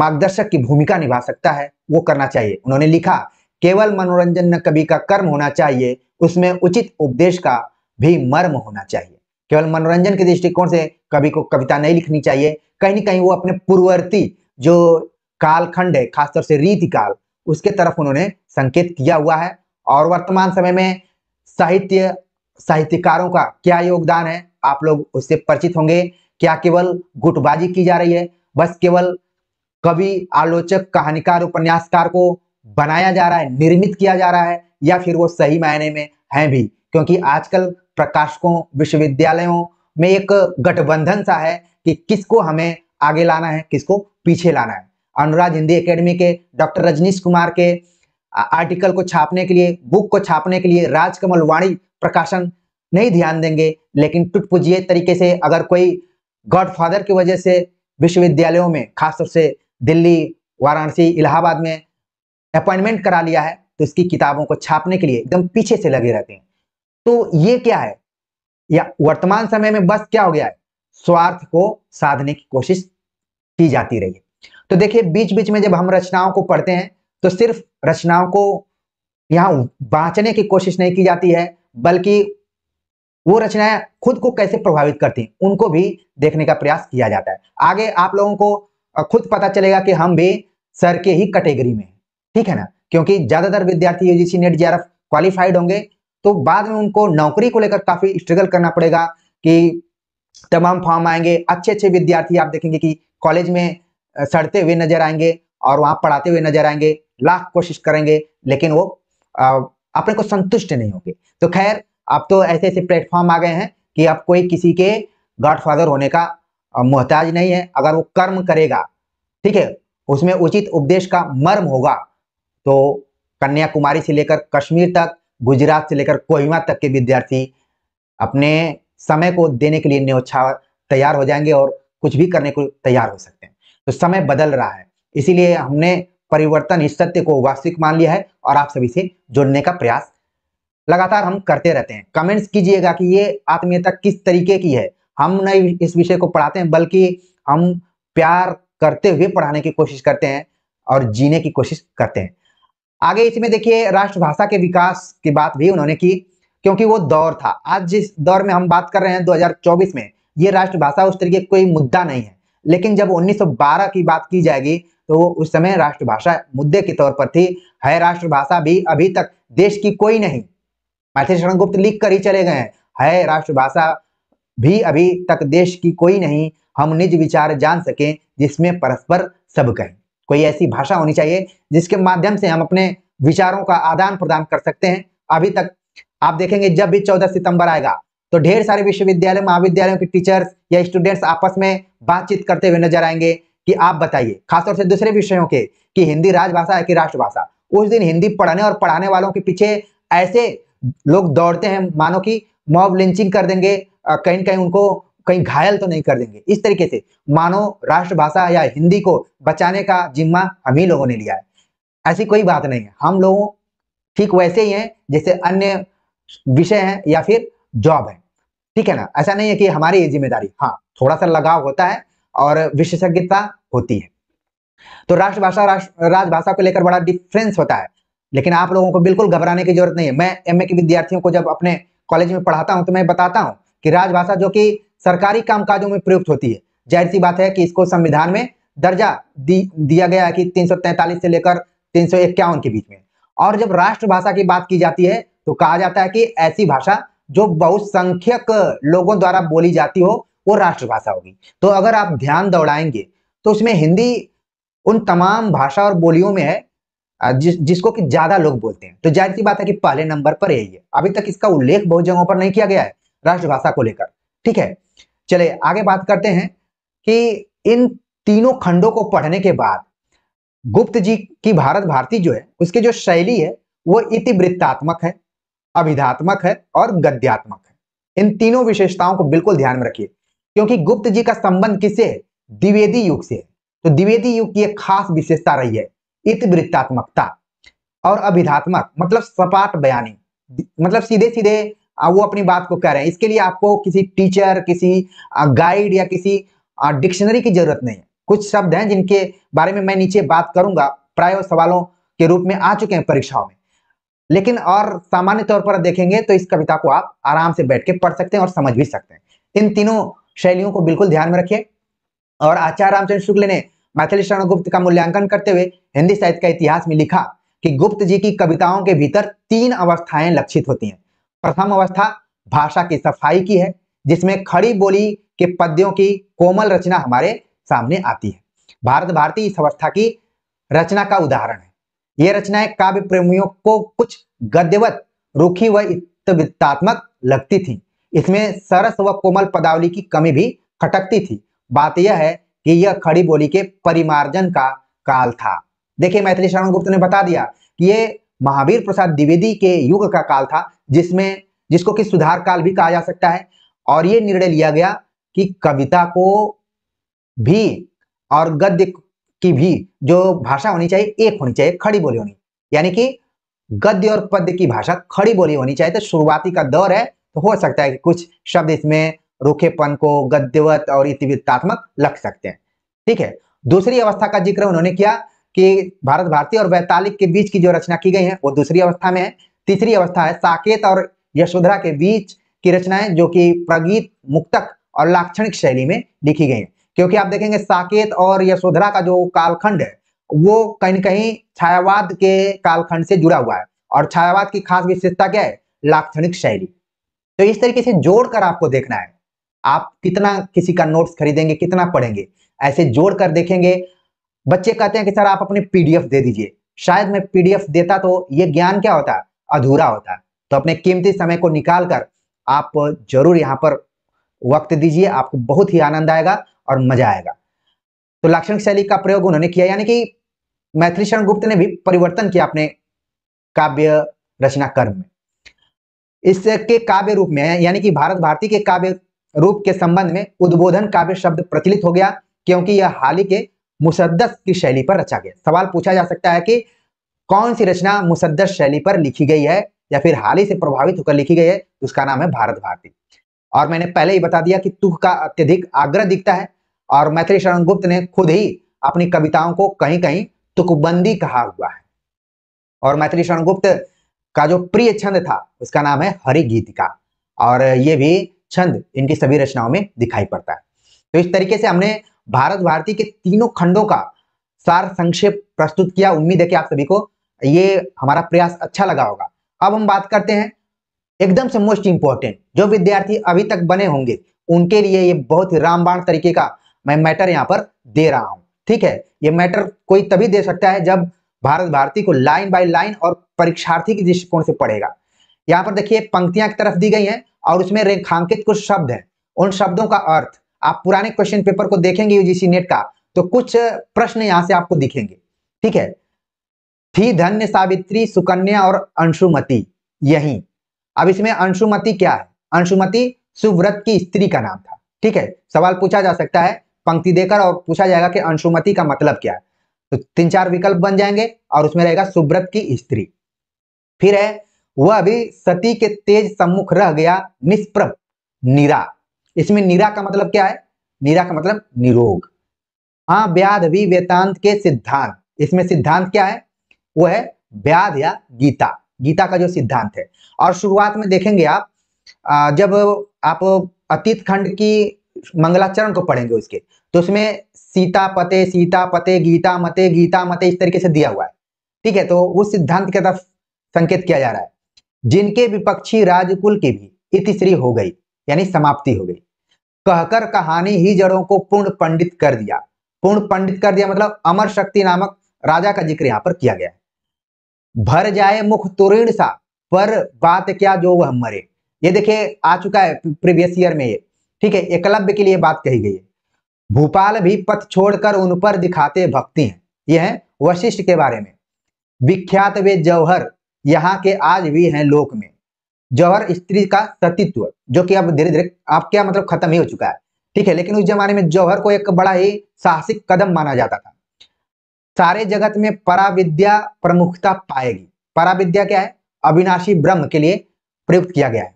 मार्गदर्शक की भूमिका निभा सकता है वो करना चाहिए उन्होंने लिखा केवल मनोरंजन न कभी का कर्म होना चाहिए उसमें उचित उपदेश का भी मर्म होना चाहिए केवल मनोरंजन के दृष्टिकोण से कभी को कविता नहीं लिखनी चाहिए कहीं ना कहीं वो अपने पूर्ववर्ती जो कालखंड है खासतौर से रीति काल उसके तरफ उन्होंने संकेत किया हुआ है और वर्तमान समय में साहित्य साहित्यकारों का क्या योगदान है आप लोग उससे परिचित होंगे क्या केवल गुटबाजी की जा रही है बस केवल कवि आलोचक कहानीकार उपन्यासकार को बनाया जा रहा है निर्मित किया जा रहा है या फिर वो सही मायने में है भी क्योंकि आजकल प्रकाशकों विश्वविद्यालयों में एक गठबंधन सा है कि किसको हमें आगे लाना है किसको पीछे लाना है अनुराग हिंदी एकेडमी के डॉक्टर रजनीश कुमार के आर्टिकल को छापने के लिए बुक को छापने के लिए राजकमल वाणी प्रकाशन नहीं ध्यान देंगे लेकिन पुजिए तरीके से अगर कोई गॉडफादर की वजह से विश्वविद्यालयों में खासतौर से दिल्ली वाराणसी इलाहाबाद में अपॉइंटमेंट करा लिया है तो इसकी किताबों को छापने के लिए एकदम पीछे से लगे रहते हैं तो ये क्या है या वर्तमान समय में बस क्या हो गया है स्वार्थ को साधने की कोशिश की जाती रही है तो देखिए बीच बीच में जब हम रचनाओं को पढ़ते हैं तो सिर्फ रचनाओं को यहाँ बांचने की कोशिश नहीं की जाती है बल्कि वो रचनाएं खुद को कैसे प्रभावित करती हैं उनको भी देखने का प्रयास किया जाता है आगे आप लोगों को खुद पता चलेगा कि हम भी सर के ही कैटेगरी में हैं ठीक है ना क्योंकि ज़्यादातर विद्यार्थी यूजीसी नेट जी क्वालिफाइड होंगे तो बाद में उनको नौकरी को लेकर काफ़ी स्ट्रगल करना पड़ेगा कि तमाम फॉर्म आएंगे अच्छे अच्छे विद्यार्थी आप देखेंगे कि कॉलेज में सड़ते हुए नजर आएंगे और वहां पढ़ाते हुए नजर आएंगे लाख कोशिश करेंगे लेकिन वो अपने को संतुष्ट नहीं होंगे तो खैर अब तो ऐसे ऐसे प्लेटफॉर्म आ गए हैं कि अब कोई किसी के गॉडफादर होने का मोहताज नहीं है अगर वो कर्म करेगा ठीक है उसमें उचित उपदेश का मर्म होगा तो कन्याकुमारी से लेकर कश्मीर तक गुजरात से लेकर कोहिमा तक के विद्यार्थी अपने समय को देने के लिए न्योछावर तैयार हो जाएंगे और कुछ भी करने को तैयार हो सकते हैं तो समय बदल रहा है इसीलिए हमने परिवर्तन इस सत्य को वास्तविक मान लिया है और आप सभी से जुड़ने का प्रयास लगातार हम करते रहते हैं कमेंट्स कीजिएगा कि ये आत्मीयता किस तरीके की है हम नहीं इस विषय को पढ़ाते हैं बल्कि हम प्यार करते हुए पढ़ाने की कोशिश करते हैं और जीने की कोशिश करते हैं आगे इसमें देखिए राष्ट्रभाषा के विकास की बात भी उन्होंने की क्योंकि वो दौर था आज जिस दौर में हम बात कर रहे हैं 2024 में ये राष्ट्रभाषा उस तरीके कोई मुद्दा नहीं है लेकिन जब 1912 की बात की जाएगी तो वो उस समय राष्ट्रभाषा मुद्दे के तौर पर थी है राष्ट्रभाषा भी अभी तक देश की कोई नहीं मैथिली शरण गुप्त लिख कर ही चले गए है राष्ट्रभाषा भी अभी तक देश की कोई नहीं हम निज विचार जान सके जिसमें परस्पर सब कहें कोई ऐसी भाषा होनी चाहिए जिसके माध्यम से हम अपने विचारों का आदान प्रदान कर सकते हैं अभी तक आप देखेंगे जब भी 14 सितंबर आएगा तो ढेर सारे विश्वविद्यालय महाविद्यालयों के टीचर्स या स्टूडेंट्स आपस में बातचीत करते हुए नजर आएंगे कि आप बताइए खासतौर से दूसरे विषयों के कि हिंदी राजभाषा है कि राष्ट्रभाषा उस दिन हिंदी पढ़ने और पढ़ाने वालों के पीछे ऐसे लोग दौड़ते हैं मानो कि मॉब लिंचिंग कर देंगे कहीं कहीं उनको कहीं घायल तो नहीं कर देंगे इस तरीके से मानो राष्ट्रभाषा या हिंदी को बचाने का जिम्मा हम ही लोगों ने लिया है ऐसी कोई बात नहीं है हम लोगों ठीक वैसे ही हैं जैसे अन्य विषय हैं या फिर जॉब है ठीक है ना ऐसा नहीं है कि हमारी ये जिम्मेदारी हाँ थोड़ा सा लगाव होता है और विशेषज्ञता होती है तो राष्ट्रभाषा राष्ट्र राजभाषा को लेकर बड़ा डिफरेंस होता है लेकिन आप लोगों को बिल्कुल घबराने की जरूरत नहीं है मैं एमए के विद्यार्थियों को जब अपने कॉलेज में पढ़ाता हूँ तो मैं बताता हूं कि राजभाषा जो कि सरकारी कामकाजों में प्रयुक्त होती है जाहिर सी बात है कि इसको संविधान में दर्जा दी, दिया गया है कि तीन से लेकर तीन के बीच में और जब राष्ट्रभाषा की बात की जाती है तो कहा जाता है कि ऐसी भाषा जो बहुसंख्यक लोगों द्वारा बोली जाती हो वो राष्ट्रभाषा होगी तो अगर आप ध्यान दौड़ाएंगे तो उसमें हिंदी उन तमाम भाषा और बोलियों में है जिस जिसको कि ज्यादा लोग बोलते हैं तो जाहिर सी बात है कि पहले नंबर पर यही है अभी तक इसका उल्लेख बहुत जगहों पर नहीं किया गया है राष्ट्रभाषा को लेकर ठीक है चले आगे बात करते हैं कि इन तीनों खंडों को पढ़ने के बाद गुप्त जी की भारत भारती जो है उसके जो शैली है वो इतिवृत्तात्मक है अभिधात्मक है और गद्यात्मक है इन तीनों विशेषताओं को बिल्कुल ध्यान में रखिए क्योंकि गुप्त जी का संबंध किससे है द्विवेदी युग से है तो द्विवेदी युग की एक खास विशेषता रही है इतिवृत्तात्मकता और अभिधात्मक मतलब सपाट बयानी मतलब सीधे सीधे वो अपनी बात को कह रहे हैं इसके लिए आपको किसी टीचर किसी गाइड या किसी डिक्शनरी की जरूरत नहीं है कुछ शब्द हैं जिनके बारे में मैं नीचे बात करूंगा प्राय सवालों के रूप में आ चुके हैं परीक्षाओं में लेकिन और सामान्य तौर पर देखेंगे तो इस कविता को आप आराम से बैठ के पढ़ सकते हैं और समझ भी सकते हैं इन तीनों शैलियों को बिल्कुल ध्यान में रखिए और आचार्य रामचंद्र शुक्ल ने मैथिली शरण गुप्त का मूल्यांकन करते हुए हिंदी साहित्य का इतिहास में लिखा कि गुप्त जी की कविताओं के भीतर तीन अवस्थाएं लक्षित होती हैं प्रथम अवस्था भाषा की सफाई की है जिसमें खड़ी बोली के पद्यों की कोमल रचना हमारे सामने आती है भारत भारती इस अवस्था की रचना का उदाहरण है ये रचनाएं काव्य प्रेमियों को कुछ गद्यवत रुखी व लगती थी इसमें सरस व कोमल पदावली की कमी भी खटकती थी बात यह है कि यह खड़ी बोली के परिमार्जन का काल था देखिए मैथिली शरण गुप्त ने बता दिया कि ये महावीर प्रसाद द्विवेदी के युग का काल था जिसमें जिसको कि सुधार काल भी कहा जा सकता है और ये निर्णय लिया गया कि कविता को भी और गद्य की भी जो भाषा होनी चाहिए एक होनी चाहिए खड़ी बोली होनी यानी कि गद्य और पद्य की भाषा खड़ी बोली होनी चाहिए तो शुरुआती का दौर है तो हो सकता है कि कुछ शब्द इसमें रूखेपन को गद्यवत और इतिवृत्तात्मक लग सकते हैं ठीक है दूसरी अवस्था का जिक्र उन्होंने किया कि भारत भारती और वैतालिक के बीच की जो रचना की गई है वो दूसरी अवस्था में है तीसरी अवस्था है साकेत और यशोधरा के बीच की रचनाएं जो कि प्रगीत मुक्तक और लाक्षणिक शैली में लिखी गई है क्योंकि आप देखेंगे साकेत और यशोधरा का जो कालखंड है वो कहीं ना कहीं छायावाद के कालखंड से जुड़ा हुआ है और छायावाद की खास विशेषता क्या है लाक्षणिक शैली तो इस तरीके से जोड़कर आपको देखना है आप कितना किसी का नोट्स खरीदेंगे कितना पढ़ेंगे ऐसे जोड़ कर देखेंगे बच्चे कहते हैं कि सर आप अपने पीडीएफ दे दीजिए शायद मैं पीडीएफ देता तो ये ज्ञान क्या होता अधूरा होता तो अपने कीमती समय को निकाल कर आप जरूर यहाँ पर वक्त दीजिए आपको बहुत ही आनंद आएगा और मजा आएगा तो लाक्षणिक शैली का प्रयोग उन्होंने किया यानी कि मैथिली शरण गुप्त ने भी परिवर्तन किया अपने काव्य रचना कर्म में इसके काव्य रूप में यानी कि भारत भारती के काव्य रूप के संबंध में उद्बोधन काव्य शब्द प्रचलित हो गया क्योंकि यह हाल ही के मुसद्दस की शैली पर रचा गया सवाल पूछा जा सकता है कि कौन सी रचना मुसद्दस शैली पर लिखी गई है या फिर हाल ही से प्रभावित होकर लिखी गई है उसका नाम है भारत भारती और मैंने पहले ही बता दिया कि तुह का अत्यधिक आग्रह दिखता है और मैत्री शरण गुप्त ने खुद ही अपनी कविताओं को कहीं कहीं तुकबंदी कहा हुआ है और मैथिली शरण गुप्त का जो प्रिय छंद था उसका नाम है हरि गीतिका और ये भी छंद इनकी सभी रचनाओं में दिखाई पड़ता है तो इस तरीके से हमने भारत भारती के तीनों खंडों का सार संक्षेप प्रस्तुत किया उम्मीद है कि आप सभी को ये हमारा प्रयास अच्छा लगा होगा अब हम बात करते हैं एकदम से मोस्ट इंपॉर्टेंट जो विद्यार्थी अभी तक बने होंगे उनके लिए ये बहुत ही रामबाण तरीके का मैं मैटर यहाँ पर दे रहा हूँ ठीक है ये मैटर कोई तभी दे सकता है जब भारत भारती को लाइन बाय लाइन और परीक्षार्थी के दृष्टिकोण से पढ़ेगा यहाँ पर देखिए पंक्तियां की तरफ दी गई हैं और उसमें रेखांकित कुछ शब्द है उन शब्दों का अर्थ आप पुराने क्वेश्चन पेपर को देखेंगे यूजीसी नेट का तो कुछ प्रश्न यहाँ से आपको दिखेंगे ठीक है थी धन्य सावित्री सुकन्या और अंशुमति यही अब इसमें अंशुमति क्या है अंशुमति सुव्रत की स्त्री का नाम था ठीक है सवाल पूछा जा सकता है पंक्ति देकर और पूछा जाएगा कि अंशुमति का मतलब क्या है तो तीन चार विकल्प बन जाएंगे और उसमें रहेगा सुव्रत की स्त्री फिर है वह भी सती के तेज सम्मुख रह गया निष्प्रभ निरा इसमें निरा का मतलब क्या है निरा का मतलब निरोग हाँ व्याध भी वेतांत के सिद्धांत इसमें सिद्धांत क्या है वो है व्याध या गीता गीता का जो सिद्धांत है और शुरुआत में देखेंगे आप जब आप अतीत खंड की मंगलाचरण को पढ़ेंगे उसके तो उसमें सीता पते सीता पते गीता मते गीता मते इस तरीके से दिया हुआ है ठीक है तो उस सिद्धांत के तरफ संकेत किया जा रहा है जिनके विपक्षी राजकुल की भी इतिश्री हो गई यानी समाप्ति हो गई कहकर कहानी ही जड़ों को पूर्ण पंडित कर दिया पूर्ण पंडित कर दिया मतलब अमर शक्ति नामक राजा का जिक्र यहाँ पर किया गया भर जाए मुख तुरीण सा पर बात क्या जो वह मरे ये देखिए आ चुका है प्रीवियस ईयर में ये ठीक है एकलव्य के लिए बात कही गई है भूपाल भी पथ छोड़कर उन पर दिखाते भक्ति हैं यह है वशिष्ठ के बारे में विख्यात वे जौहर यहाँ के आज भी हैं लोक में जौहर स्त्री का सतीत्व जो कि अब धीरे धीरे आप क्या मतलब खत्म ही हो चुका है ठीक है लेकिन उस जमाने में जौहर को एक बड़ा ही साहसिक कदम माना जाता था सारे जगत में पराविद्या प्रमुखता पाएगी पराविद्या क्या है अविनाशी ब्रह्म के लिए प्रयुक्त किया गया है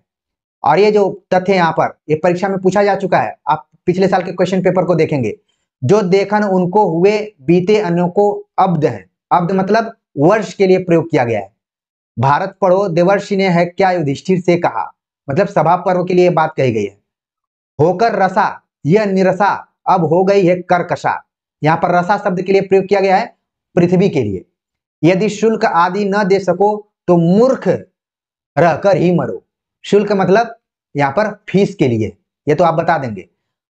और ये जो तथ्य यहाँ पर ये परीक्षा में पूछा जा चुका है आप पिछले साल के क्वेश्चन पेपर को देखेंगे जो देखन उनको हुए बीते अन्यों को अब्द है अब्द मतलब वर्ष के लिए प्रयोग किया गया है भारत पढ़ो देवर्षि ने है क्या युधिष्ठिर से कहा मतलब सभा पर्व के लिए बात कही गई है होकर रसा यह निरसा अब हो गई है करकशा यहाँ पर रसा शब्द के लिए प्रयोग किया गया है पृथ्वी के लिए यदि शुल्क आदि न दे सको तो मूर्ख रहकर ही मरो शुल्क मतलब यहाँ पर फीस के लिए ये तो आप बता देंगे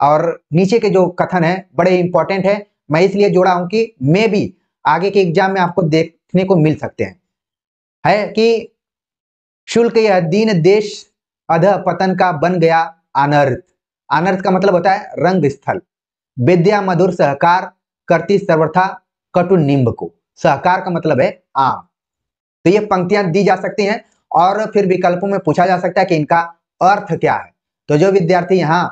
और नीचे के जो कथन है बड़े इंपॉर्टेंट है मैं इसलिए जोड़ा हूं कि मैं भी आगे के एग्जाम में आपको देखने को मिल सकते हैं है कि शुल्क यह दीन देश अध पतन का बन गया अनर्थ अनर्थ का मतलब होता है रंग स्थल विद्या मधुर सहकार करती सर्वथा कटु निम्ब को सहकार का मतलब है आम तो ये पंक्तियां दी जा सकती हैं और फिर विकल्पों में पूछा जा सकता है कि इनका अर्थ क्या है तो जो विद्यार्थी यहाँ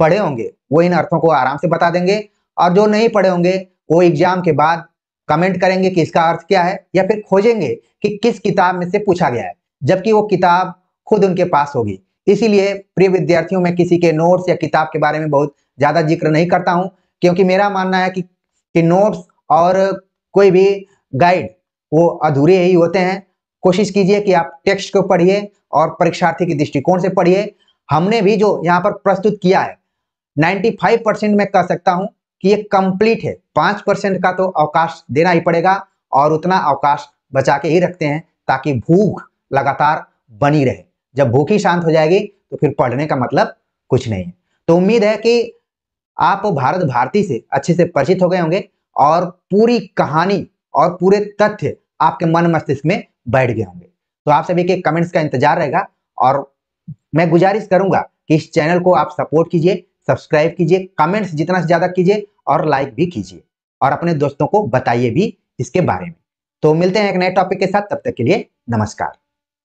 पढ़े होंगे वो इन अर्थों को आराम से बता देंगे और जो नहीं पढ़े होंगे वो एग्जाम के बाद कमेंट करेंगे कि इसका अर्थ क्या है या फिर खोजेंगे कि किस किताब में से पूछा गया है जबकि वो किताब खुद उनके पास होगी इसीलिए प्रिय विद्यार्थियों में किसी के नोट्स या किताब के बारे में बहुत ज़्यादा जिक्र नहीं करता हूँ क्योंकि मेरा मानना है कि, कि नोट्स और कोई भी गाइड वो अधूरे ही होते हैं कोशिश कीजिए कि आप टेक्स्ट को पढ़िए और परीक्षार्थी के दृष्टिकोण से पढ़िए हमने भी जो यहाँ पर प्रस्तुत किया है 95 परसेंट मैं कह सकता हूँ कि ये कंप्लीट है पांच परसेंट का तो अवकाश देना ही पड़ेगा और उतना अवकाश बचा के ही रखते हैं ताकि भूख लगातार बनी रहे जब भूख ही शांत हो जाएगी तो फिर पढ़ने का मतलब कुछ नहीं है तो उम्मीद है कि आप भारत भारती से अच्छे से परिचित हो गए होंगे और पूरी कहानी और पूरे तथ्य आपके मन मस्तिष्क में बैठ गए होंगे तो आप सभी के कमेंट्स का इंतजार रहेगा और मैं गुजारिश करूंगा कि इस चैनल को आप सपोर्ट कीजिए सब्सक्राइब कीजिए कमेंट्स जितना से ज़्यादा कीजिए और लाइक भी कीजिए और अपने दोस्तों को बताइए भी इसके बारे में तो मिलते हैं एक नए टॉपिक के साथ तब तक के लिए नमस्कार